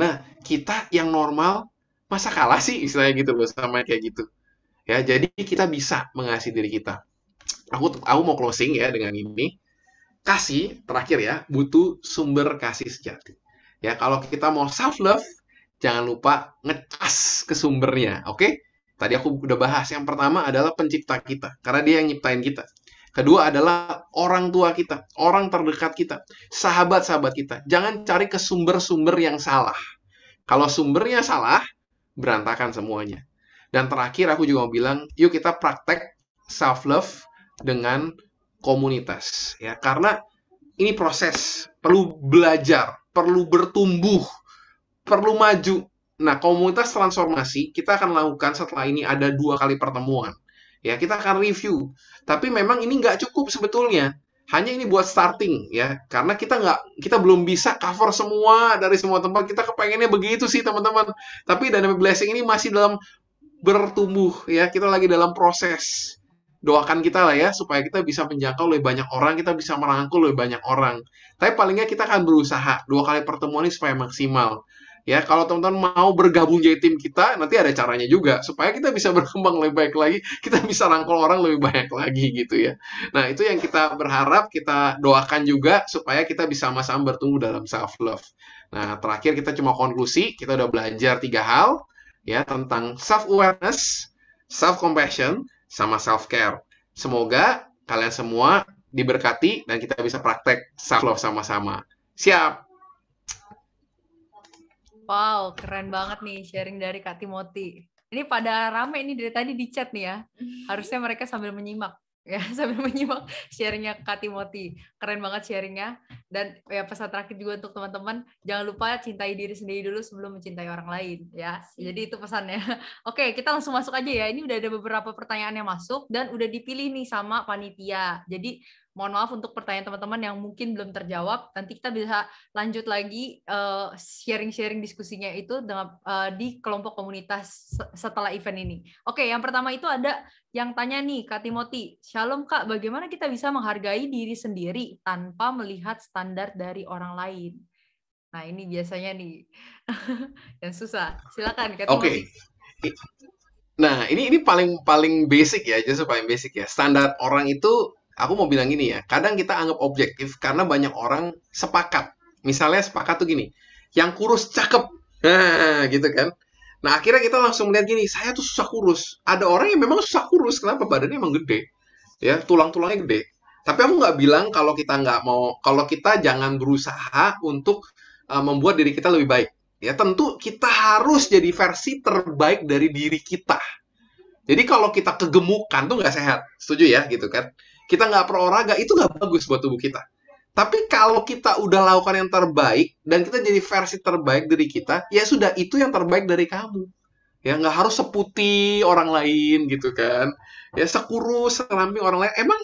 Nah, kita yang normal masa kalah sih istilahnya gitu loh sama kayak gitu. Ya, jadi kita bisa mengasihi diri kita. Aku aku mau closing ya dengan ini kasih terakhir ya butuh sumber kasih sejati ya kalau kita mau self love jangan lupa ngecas ke sumbernya oke okay? tadi aku udah bahas yang pertama adalah pencipta kita karena dia yang nyiptain kita kedua adalah orang tua kita orang terdekat kita sahabat sahabat kita jangan cari ke sumber-sumber yang salah kalau sumbernya salah berantakan semuanya dan terakhir aku juga mau bilang yuk kita praktek self love dengan komunitas ya karena ini proses perlu belajar perlu bertumbuh perlu maju nah komunitas transformasi kita akan lakukan setelah ini ada dua kali pertemuan ya kita akan review tapi memang ini nggak cukup sebetulnya hanya ini buat starting ya karena kita nggak kita belum bisa cover semua dari semua tempat kita kepengennya begitu sih teman-teman tapi dynamic blessing ini masih dalam bertumbuh ya kita lagi dalam proses doakan kita lah ya supaya kita bisa menjangkau lebih banyak orang, kita bisa merangkul lebih banyak orang. Tapi palingnya kita akan berusaha dua kali pertemuan ini supaya maksimal. Ya, kalau teman-teman mau bergabung jadi tim kita, nanti ada caranya juga supaya kita bisa berkembang lebih baik lagi, kita bisa rangkul orang lebih banyak lagi gitu ya. Nah, itu yang kita berharap, kita doakan juga supaya kita bisa sama-sama bertumbuh dalam self love. Nah, terakhir kita cuma konklusi, kita udah belajar tiga hal ya tentang self awareness, self compassion, sama self care. Semoga kalian semua diberkati dan kita bisa praktek self love sama-sama. Siap. Wow, keren banget nih sharing dari Kak Timothy. Ini pada rame nih dari tadi di chat nih ya. Harusnya mereka sambil menyimak ya sambil menyimak sharingnya Kak Timothy. Keren banget sharingnya. Dan ya pesan terakhir juga untuk teman-teman, jangan lupa cintai diri sendiri dulu sebelum mencintai orang lain. ya iya. Jadi itu pesannya. Oke, kita langsung masuk aja ya. Ini udah ada beberapa pertanyaan yang masuk dan udah dipilih nih sama panitia. Jadi mohon maaf untuk pertanyaan teman-teman yang mungkin belum terjawab. Nanti kita bisa lanjut lagi eh, sharing-sharing diskusinya itu dengan, eh, di kelompok komunitas setelah event ini. Oke, yang pertama itu ada yang tanya nih, Kak Timothy. Shalom, Kak. Bagaimana kita bisa menghargai diri sendiri tanpa melihat standar dari orang lain? Nah, ini biasanya nih yang susah. Silakan, Kak Oke. Nah, ini ini paling paling basic ya, justru paling basic ya. Standar orang itu aku mau bilang gini ya, kadang kita anggap objektif karena banyak orang sepakat. Misalnya sepakat tuh gini, yang kurus cakep, nah, gitu kan. Nah akhirnya kita langsung melihat gini, saya tuh susah kurus. Ada orang yang memang susah kurus, kenapa badannya emang gede, ya tulang-tulangnya gede. Tapi aku nggak bilang kalau kita nggak mau, kalau kita jangan berusaha untuk uh, membuat diri kita lebih baik. Ya tentu kita harus jadi versi terbaik dari diri kita. Jadi kalau kita kegemukan tuh nggak sehat, setuju ya gitu kan? kita nggak berolahraga itu nggak bagus buat tubuh kita tapi kalau kita udah lakukan yang terbaik dan kita jadi versi terbaik dari kita, ya sudah itu yang terbaik dari kamu. Ya nggak harus seputih orang lain gitu kan. Ya sekurus, seramping orang lain. Emang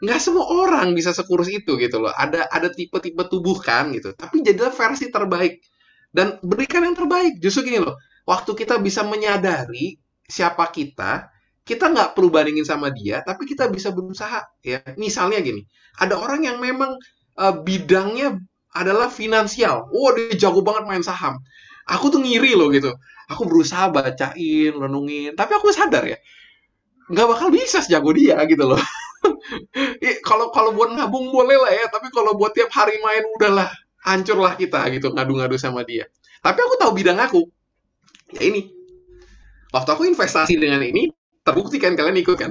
nggak semua orang bisa sekurus itu gitu loh. Ada ada tipe-tipe tubuh kan gitu. Tapi jadilah versi terbaik dan berikan yang terbaik. Justru gini loh. Waktu kita bisa menyadari siapa kita, kita nggak perlu bandingin sama dia, tapi kita bisa berusaha ya. Misalnya gini, ada orang yang memang uh, bidangnya adalah finansial. wow dia jago banget main saham. Aku tuh ngiri loh gitu. Aku berusaha bacain, renungin, tapi aku sadar ya, nggak bakal bisa sejago dia gitu loh. Kalau kalau buat nabung boleh lah ya, tapi kalau buat tiap hari main udahlah, hancurlah kita gitu ngadu-ngadu sama dia. Tapi aku tahu bidang aku. Ya ini, waktu aku investasi dengan ini, terbukti kan kalian ikut kan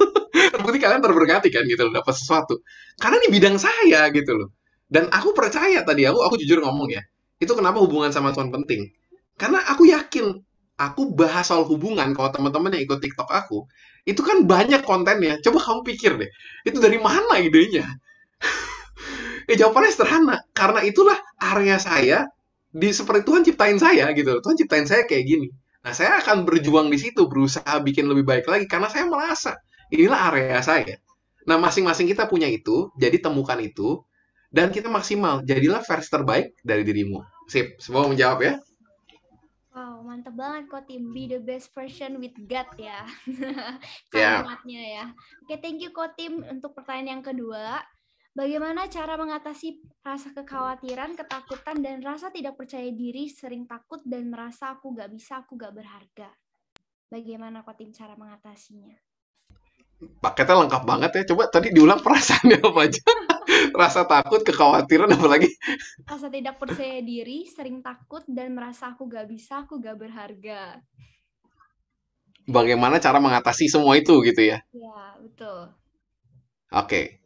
terbukti kalian terberkati kan gitu loh dapat sesuatu karena ini bidang saya gitu loh dan aku percaya tadi aku aku jujur ngomong ya itu kenapa hubungan sama Tuhan penting karena aku yakin aku bahas soal hubungan kalau teman-teman yang ikut TikTok aku itu kan banyak kontennya coba kamu pikir deh itu dari mana idenya ya jawabannya sederhana karena itulah area saya di seperti Tuhan ciptain saya gitu Tuhan ciptain saya kayak gini Nah, saya akan berjuang di situ, berusaha bikin lebih baik lagi karena saya merasa inilah area saya. Nah, masing-masing kita punya itu, jadi temukan itu dan kita maksimal. Jadilah versi terbaik dari dirimu. Sip, semua menjawab ya. Wow, mantap banget kok tim Be the best version with God ya. ya. Kalimatnya yeah. ya. Oke, thank you kok tim untuk pertanyaan yang kedua. Bagaimana cara mengatasi rasa kekhawatiran, ketakutan, dan rasa tidak percaya diri sering takut dan merasa aku gak bisa, aku gak berharga? Bagaimana tim cara mengatasinya? Paketnya lengkap banget ya. Coba tadi diulang perasaannya apa aja. rasa takut, kekhawatiran, apalagi? Rasa tidak percaya diri, sering takut, dan merasa aku gak bisa, aku gak berharga. Bagaimana cara mengatasi semua itu gitu ya? Iya, betul. Oke. Okay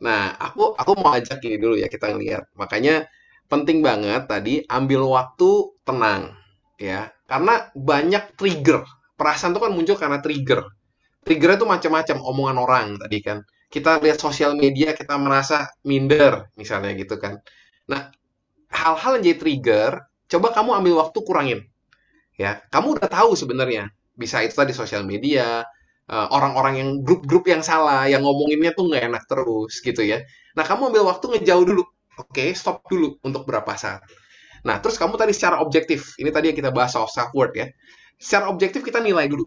Nah, aku aku mau ajak ini dulu ya kita lihat. Makanya penting banget tadi ambil waktu tenang ya. Karena banyak trigger. Perasaan itu kan muncul karena trigger. Trigger itu macam-macam omongan orang tadi kan. Kita lihat sosial media kita merasa minder misalnya gitu kan. Nah, hal-hal yang jadi trigger, coba kamu ambil waktu kurangin. Ya, kamu udah tahu sebenarnya. Bisa itu tadi sosial media, Eh, orang-orang yang grup-grup yang salah, yang ngomonginnya tuh nggak enak terus gitu ya. Nah, kamu ambil waktu ngejauh dulu. Oke, okay, stop dulu untuk berapa saat. Nah, terus kamu tadi secara objektif, ini tadi yang kita bahas soal self-worth ya. Secara objektif kita nilai dulu.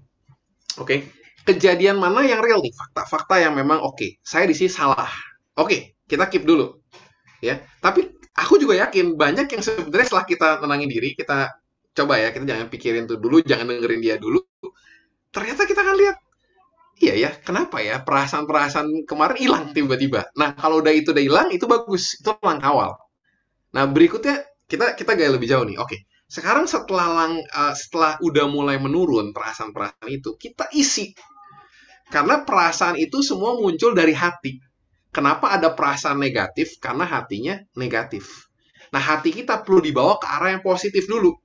Oke, okay? kejadian mana yang real nih? Fakta-fakta yang memang oke, okay, saya di sini salah. Oke, okay, kita keep dulu. Ya, tapi aku juga yakin banyak yang sebenarnya setelah kita tenangin diri, kita coba ya, kita jangan pikirin tuh dulu, jangan dengerin dia dulu. Ternyata kita akan lihat iya ya kenapa ya perasaan-perasaan kemarin hilang hmm. tiba-tiba nah kalau udah itu udah hilang itu bagus itu langkah awal nah berikutnya kita kita gaya lebih jauh nih oke sekarang setelah lang, uh, setelah udah mulai menurun perasaan-perasaan itu kita isi karena perasaan itu semua muncul dari hati kenapa ada perasaan negatif karena hatinya negatif nah hati kita perlu dibawa ke arah yang positif dulu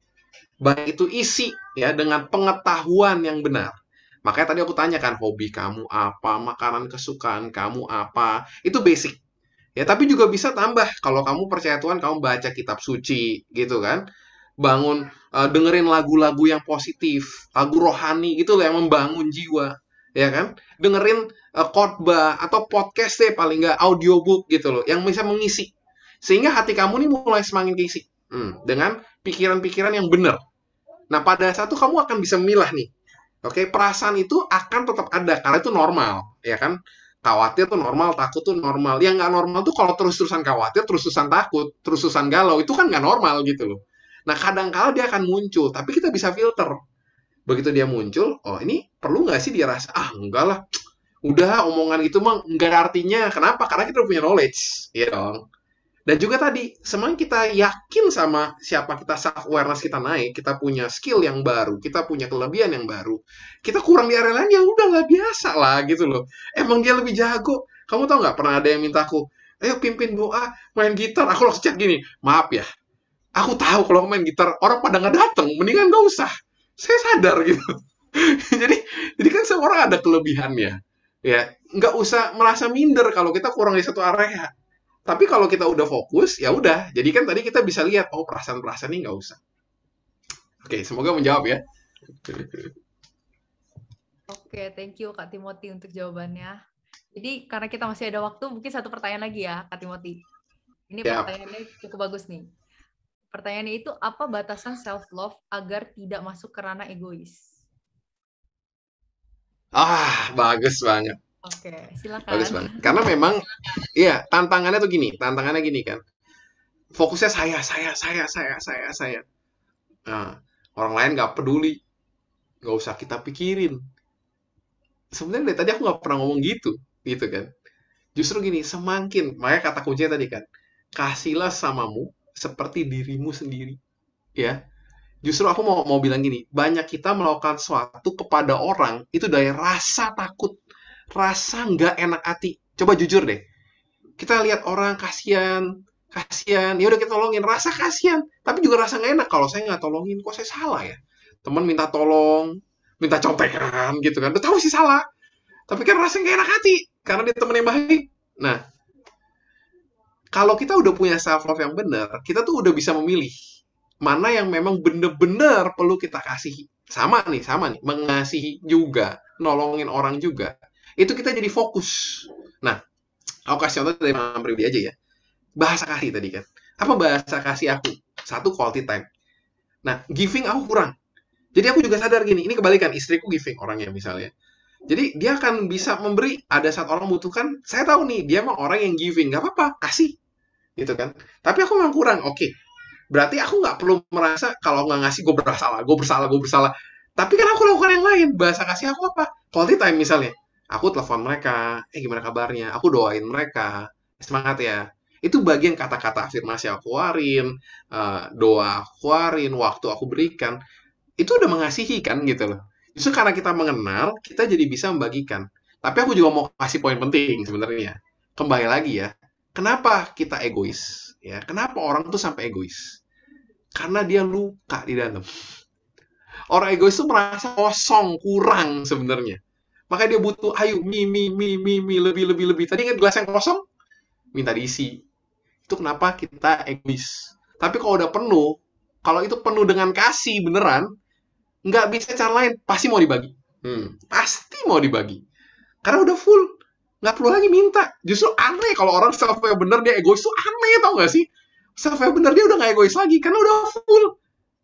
baik itu isi ya dengan pengetahuan yang benar Makanya tadi aku tanya kan, hobi kamu apa, makanan kesukaan kamu apa, itu basic. Ya, tapi juga bisa tambah kalau kamu percaya Tuhan, kamu baca kitab suci gitu kan. Bangun uh, dengerin lagu-lagu yang positif, lagu rohani gitu loh yang membangun jiwa, ya kan? Dengerin uh, khotbah atau podcast deh paling nggak audiobook gitu loh yang bisa mengisi sehingga hati kamu nih mulai semakin keisi hmm, dengan pikiran-pikiran yang benar. Nah, pada satu kamu akan bisa milah nih Oke, okay? perasaan itu akan tetap ada karena itu normal, ya kan? Khawatir tuh normal, takut tuh normal. Yang nggak normal tuh kalau terus-terusan khawatir, terus-terusan takut, terus-terusan galau, itu kan nggak normal gitu loh. Nah, kadang-kala dia akan muncul, tapi kita bisa filter. Begitu dia muncul, oh ini perlu nggak sih dia rasa, ah enggak lah, udah omongan itu mah nggak artinya. Kenapa? Karena kita punya knowledge, ya dong. Dan juga tadi, semakin kita yakin sama siapa kita self awareness kita naik, kita punya skill yang baru, kita punya kelebihan yang baru, kita kurang di area lain yang udah nggak biasa lah gitu loh. Emang dia lebih jago. Kamu tau nggak pernah ada yang minta aku, ayo pimpin doa main gitar. Aku langsung chat gini, maaf ya, aku tahu kalau main gitar orang pada nggak dateng, mendingan nggak usah. Saya sadar gitu. jadi, jadi kan semua orang ada kelebihannya. Ya, nggak usah merasa minder kalau kita kurang di satu area tapi kalau kita udah fokus, ya udah. Jadi kan tadi kita bisa lihat, oh perasaan-perasaan ini nggak usah. Oke, semoga menjawab ya. Oke, thank you Kak Timothy untuk jawabannya. Jadi karena kita masih ada waktu, mungkin satu pertanyaan lagi ya Kak Timothy. Ini pertanyaannya cukup bagus nih. Pertanyaannya itu, apa batasan self-love agar tidak masuk ke ranah egois? Ah, bagus banget. Oke, silakan. Karena memang iya, tantangannya tuh gini, tantangannya gini kan. Fokusnya saya, saya, saya, saya, saya, saya. Nah, orang lain nggak peduli. Nggak usah kita pikirin. Sebenarnya dari tadi aku nggak pernah ngomong gitu, gitu kan. Justru gini, semakin, makanya kata kuncinya tadi kan, kasihlah samamu seperti dirimu sendiri. Ya, justru aku mau mau bilang gini, banyak kita melakukan suatu kepada orang itu dari rasa takut rasa nggak enak hati. Coba jujur deh. Kita lihat orang kasihan, kasihan. Ya udah kita tolongin, rasa kasihan. Tapi juga rasa nggak enak kalau saya nggak tolongin, kok saya salah ya? Teman minta tolong, minta contekan gitu kan. Udah tahu sih salah. Tapi kan rasa nggak enak hati karena dia teman yang baik. Nah, kalau kita udah punya self love yang benar, kita tuh udah bisa memilih mana yang memang bener-bener perlu kita kasih Sama nih, sama nih, mengasihi juga, nolongin orang juga itu kita jadi fokus. Nah, aku kasih contoh dari Mama pribadi aja ya. Bahasa kasih tadi kan. Apa bahasa kasih aku? Satu quality time. Nah, giving aku kurang. Jadi aku juga sadar gini, ini kebalikan istriku giving orang orangnya misalnya. Jadi dia akan bisa memberi ada saat orang butuhkan. Saya tahu nih dia mah orang yang giving, Gak apa-apa, kasih gitu kan. Tapi aku memang kurang, oke. Berarti aku gak perlu merasa kalau gak ngasih gue bersalah, gue bersalah, gue bersalah. Tapi kan aku lakukan yang lain. Bahasa kasih aku apa? Quality time misalnya. Aku telepon mereka, eh gimana kabarnya? Aku doain mereka, semangat ya. Itu bagian kata-kata afirmasi aku keluarin, eh, doa aku keluarin, waktu aku berikan. Itu udah mengasihi kan gitu loh. Justru karena kita mengenal, kita jadi bisa membagikan. Tapi aku juga mau kasih poin penting sebenarnya. Kembali lagi ya, kenapa kita egois? Ya, kenapa orang tuh sampai egois? Karena dia luka di dalam. Orang egois itu merasa kosong, kurang sebenarnya. Makanya dia butuh, ayo, mi, mi, mi, mi, mi, lebih, lebih, lebih. Tadi kan gelas yang kosong, minta diisi. Itu kenapa kita egois. Tapi kalau udah penuh, kalau itu penuh dengan kasih beneran, nggak bisa cara lain. Pasti mau dibagi. Hmm, pasti mau dibagi. Karena udah full. Nggak perlu lagi minta. Justru aneh kalau orang self-aware bener, dia egois tuh aneh tau gak sih? Self-aware bener dia udah nggak egois lagi, karena udah full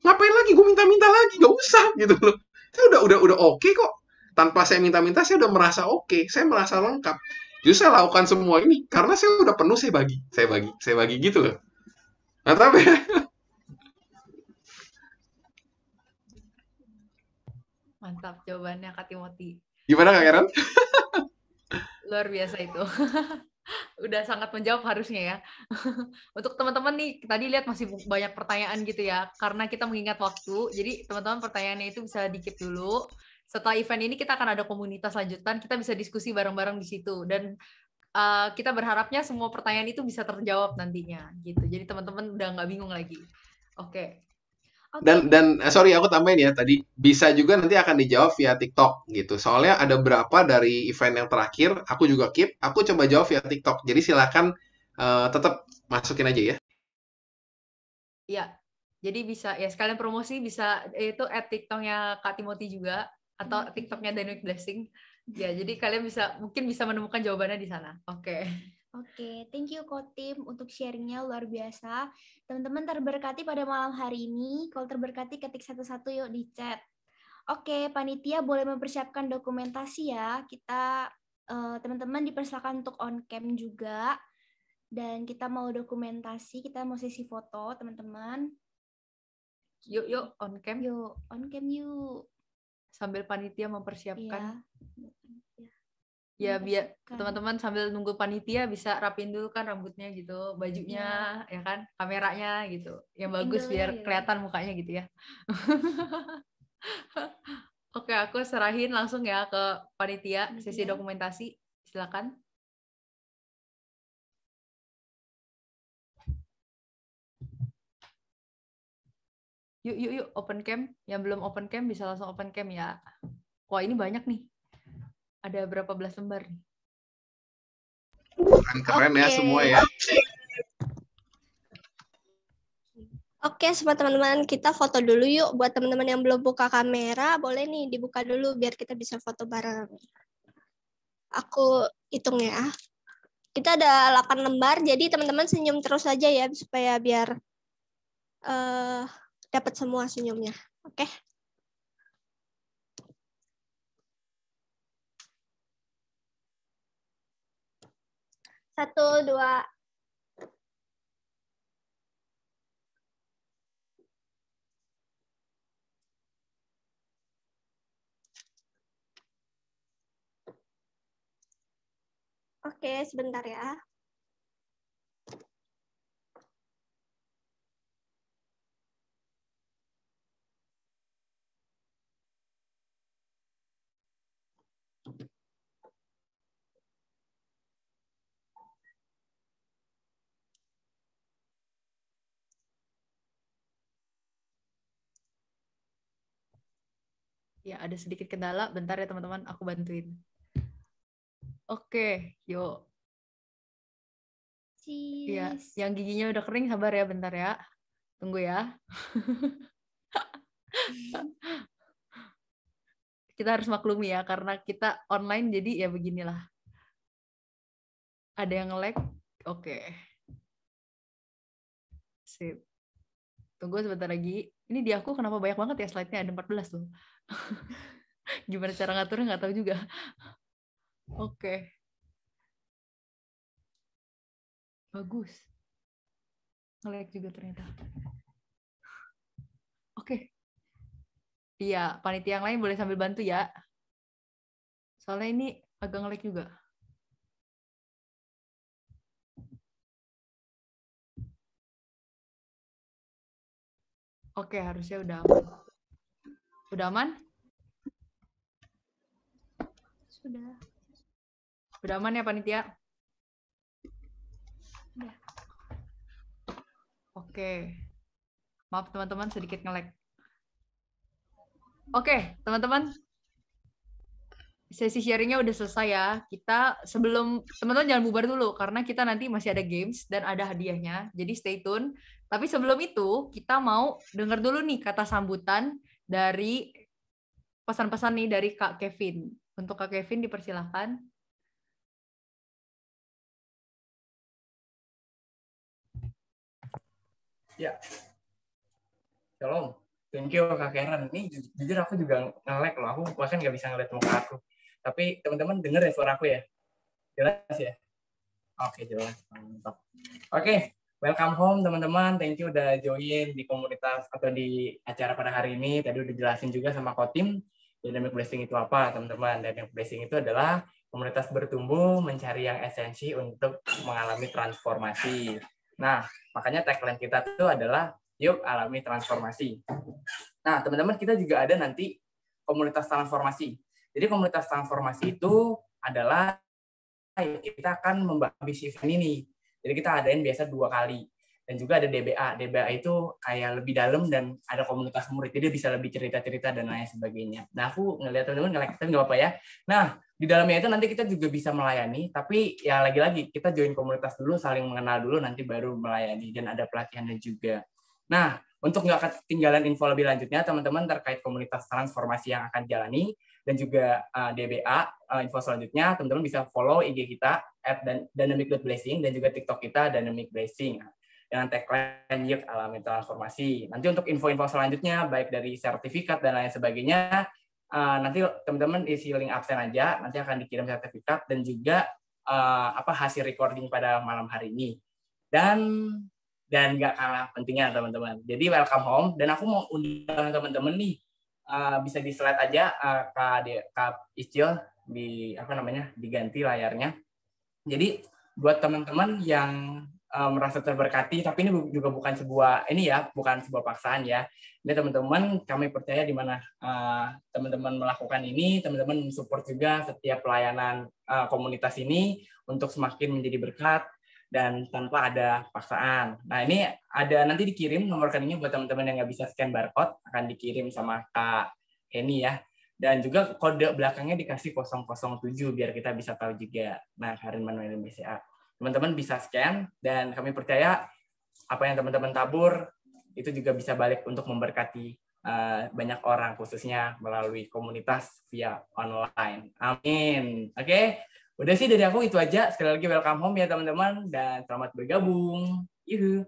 ngapain lagi gue minta-minta lagi gak usah gitu loh Saya udah udah udah oke okay kok tanpa saya minta-minta saya udah merasa oke okay, saya merasa lengkap justru saya lakukan semua ini karena saya udah penuh saya bagi saya bagi saya bagi gitu loh nah tapi ya? mantap jawabannya Kak Timothy gimana Kak Karen luar biasa itu udah sangat menjawab harusnya ya. Untuk teman-teman nih, tadi lihat masih banyak pertanyaan gitu ya, karena kita mengingat waktu. Jadi teman-teman pertanyaannya itu bisa dikit dulu setelah event ini kita akan ada komunitas lanjutan, kita bisa diskusi bareng-bareng di situ dan uh, kita berharapnya semua pertanyaan itu bisa terjawab nantinya gitu. Jadi teman-teman udah nggak bingung lagi. Oke. Okay. Okay. Dan dan eh, sorry aku tambahin ya tadi bisa juga nanti akan dijawab via TikTok gitu. Soalnya ada berapa dari event yang terakhir aku juga keep, aku coba jawab via TikTok. Jadi silakan uh, eh, tetap masukin aja ya. ya Jadi bisa ya sekalian promosi bisa itu at TikToknya Kak Timothy juga atau TikToknya Dynamic Blessing. Ya, jadi kalian bisa mungkin bisa menemukan jawabannya di sana. Oke. Okay. Oke, okay, thank you Kotim untuk sharingnya luar biasa. Teman-teman terberkati pada malam hari ini. Kalau terberkati ketik satu-satu yuk di chat. Oke, okay, panitia boleh mempersiapkan dokumentasi ya. Kita eh, teman-teman uh, teman -teman dipersilakan untuk on cam juga. Dan kita mau dokumentasi, kita mau sesi foto teman-teman. Yuk, yuk on cam. Yuk, on cam yuk sambil panitia mempersiapkan. Ya, ya biar teman-teman sambil nunggu panitia bisa rapin dulu kan rambutnya gitu, bajunya ya, ya kan, kameranya gitu. Yang bagus biar ya. Iya. kelihatan mukanya gitu ya. Oke, aku serahin langsung ya ke panitia sesi dokumentasi. Silakan. yuk yuk yuk open cam yang belum open cam bisa langsung open cam ya wah ini banyak nih ada berapa belas lembar nih keren keren okay. ya semua ya Oke, okay, sobat teman-teman kita foto dulu yuk. Buat teman-teman yang belum buka kamera, boleh nih dibuka dulu biar kita bisa foto bareng. Aku hitung ya. Kita ada 8 lembar, jadi teman-teman senyum terus aja ya supaya biar uh, dapat semua senyumnya. Oke. Okay? Satu, dua, Oke, sebentar ya. Ya, ada sedikit kendala. Bentar ya teman-teman, aku bantuin. Oke, yuk. Ya, yang giginya udah kering sabar ya bentar ya. Tunggu ya. kita harus maklumi ya karena kita online jadi ya beginilah. Ada yang nge-lag? Oke. Sip. Tunggu gitu. sebentar lagi. Ini di aku kenapa banyak banget ya slide-nya? Ada 14 tuh. Gimana cara ngaturnya nggak tahu juga. Oke. Okay. Bagus. Ngelag juga ternyata. Oke. Okay. Iya, panitia yang lain boleh sambil bantu ya. Soalnya ini agak ngelag like juga. Oke, harusnya udah aman. Udah aman? Sudah. Udah aman ya, Panitia? Udah. Oke. Maaf, teman-teman, sedikit nge-lag. Oke, teman-teman, sesi sharingnya udah selesai ya. Kita sebelum teman-teman jangan bubar dulu karena kita nanti masih ada games dan ada hadiahnya. Jadi stay tune. Tapi sebelum itu kita mau dengar dulu nih kata sambutan dari pesan-pesan nih dari Kak Kevin. Untuk Kak Kevin dipersilahkan. Ya. Shalom. Thank you Kak Karen. Ini jujur aku juga nge loh. Aku bahkan nggak bisa ngeliat muka aku. Tapi teman-teman dengar ya suara aku ya? Jelas ya? Oke, jelas. Mantap. Oke, welcome home teman-teman. Thank you udah join di komunitas atau di acara pada hari ini. Tadi udah jelasin juga sama Kotim ya, dynamic blessing itu apa, teman-teman. Dynamic blessing itu adalah komunitas bertumbuh mencari yang esensi untuk mengalami transformasi. Nah, makanya tagline kita itu adalah yuk alami transformasi. Nah, teman-teman kita juga ada nanti komunitas transformasi. Jadi komunitas transformasi itu adalah kita akan membahas event ini. Jadi kita adain biasa dua kali. Dan juga ada DBA. DBA itu kayak lebih dalam dan ada komunitas murid. Jadi bisa lebih cerita-cerita dan lain sebagainya. Nah, aku ngeliat teman-teman nge-like nggak apa-apa ya. Nah, di dalamnya itu nanti kita juga bisa melayani. Tapi ya lagi-lagi, kita join komunitas dulu, saling mengenal dulu, nanti baru melayani. Dan ada pelatihannya juga. Nah, untuk nggak ketinggalan info lebih lanjutnya, teman-teman terkait komunitas transformasi yang akan jalani, dan juga uh, eh, DBA uh, eh, info selanjutnya teman-teman bisa follow IG kita at blessing dan juga TikTok kita dynamic blessing dengan tagline yuk alami transformasi. Nanti untuk info-info selanjutnya baik dari sertifikat dan lain sebagainya uh, nanti teman-teman isi link absen aja nanti akan dikirim sertifikat dan juga uh, apa hasil recording pada malam hari ini. Dan dan nggak kalah pentingnya teman-teman. Jadi welcome home dan aku mau undang teman-teman nih Eh, bisa di slide aja uh, Kak, Kak Icil di apa namanya diganti layarnya. Jadi buat teman-teman yang uh, merasa terberkati, tapi ini juga bukan sebuah ini ya, bukan sebuah paksaan ya. Ini teman-teman kami percaya di mana uh, teman-teman melakukan ini, teman-teman support juga setiap pelayanan uh, komunitas ini untuk semakin menjadi berkat, dan tanpa ada paksaan. Nah ini ada nanti dikirim nomor rekeningnya buat teman-teman yang nggak bisa scan barcode akan dikirim sama Kak Henny ya. Dan juga kode belakangnya dikasih 007 biar kita bisa tahu juga. Nah Karin Manuel BCA. Teman-teman bisa scan dan kami percaya apa yang teman-teman tabur itu juga bisa balik untuk memberkati eh, banyak orang khususnya melalui komunitas via online. Amin. Oke. Okay? Udah sih dari aku itu aja. Sekali lagi welcome home ya teman-teman dan selamat bergabung. Yuhu.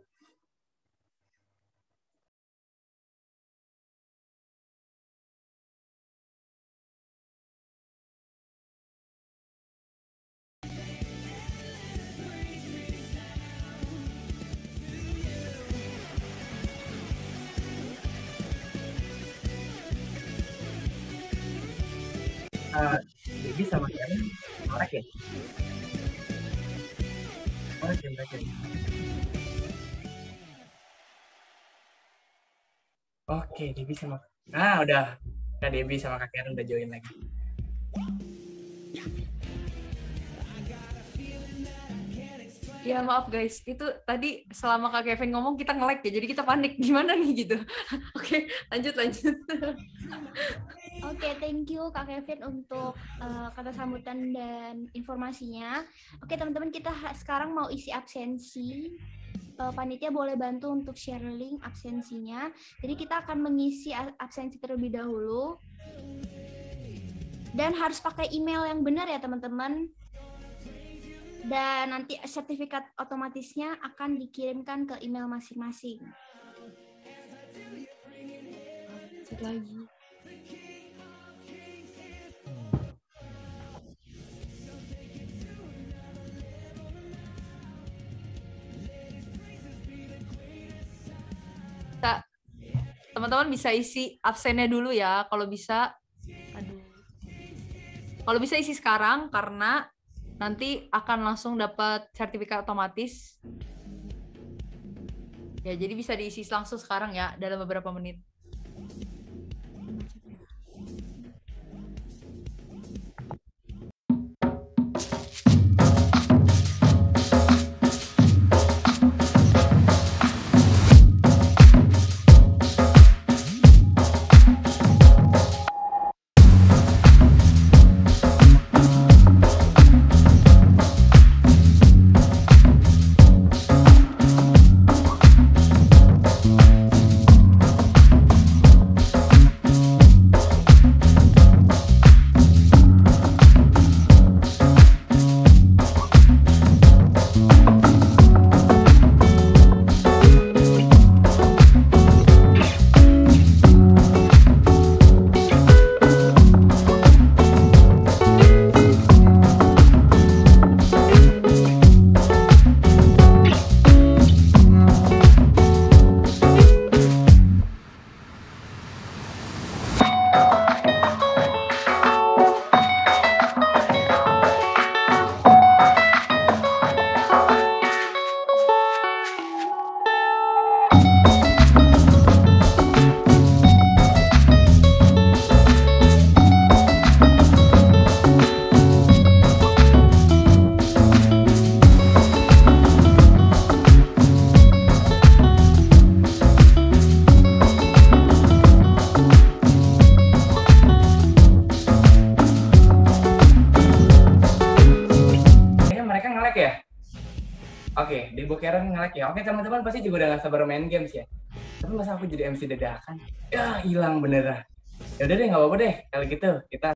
Uh, jadi sama kalian. Rajin. Rajin, Oke, Debbie sama... Nah, udah. Kak Debbie sama Kak Karen udah join lagi. Ya maaf guys, itu tadi selama Kak Kevin ngomong kita nge-lag ya, jadi kita panik. Gimana nih gitu? Oke, lanjut lanjut. Oke, okay, thank you Kak Kevin untuk uh, kata sambutan dan informasinya. Oke okay, teman-teman, kita sekarang mau isi absensi. Uh, panitia boleh bantu untuk share link absensinya. Jadi kita akan mengisi absensi terlebih dahulu. Dan harus pakai email yang benar ya teman-teman dan nanti sertifikat otomatisnya akan dikirimkan ke email masing-masing. Lagi. teman-teman bisa isi absennya dulu ya, kalau bisa. Aduh. Kalau bisa isi sekarang karena nanti akan langsung dapat sertifikat otomatis. Ya, jadi bisa diisi langsung sekarang ya dalam beberapa menit. menarik ya. Oke teman-teman pasti juga udah gak sabar main games ya. Tapi masa aku jadi MC dadakan? Ya hilang beneran. Ya udah deh nggak apa-apa deh. Kalau gitu kita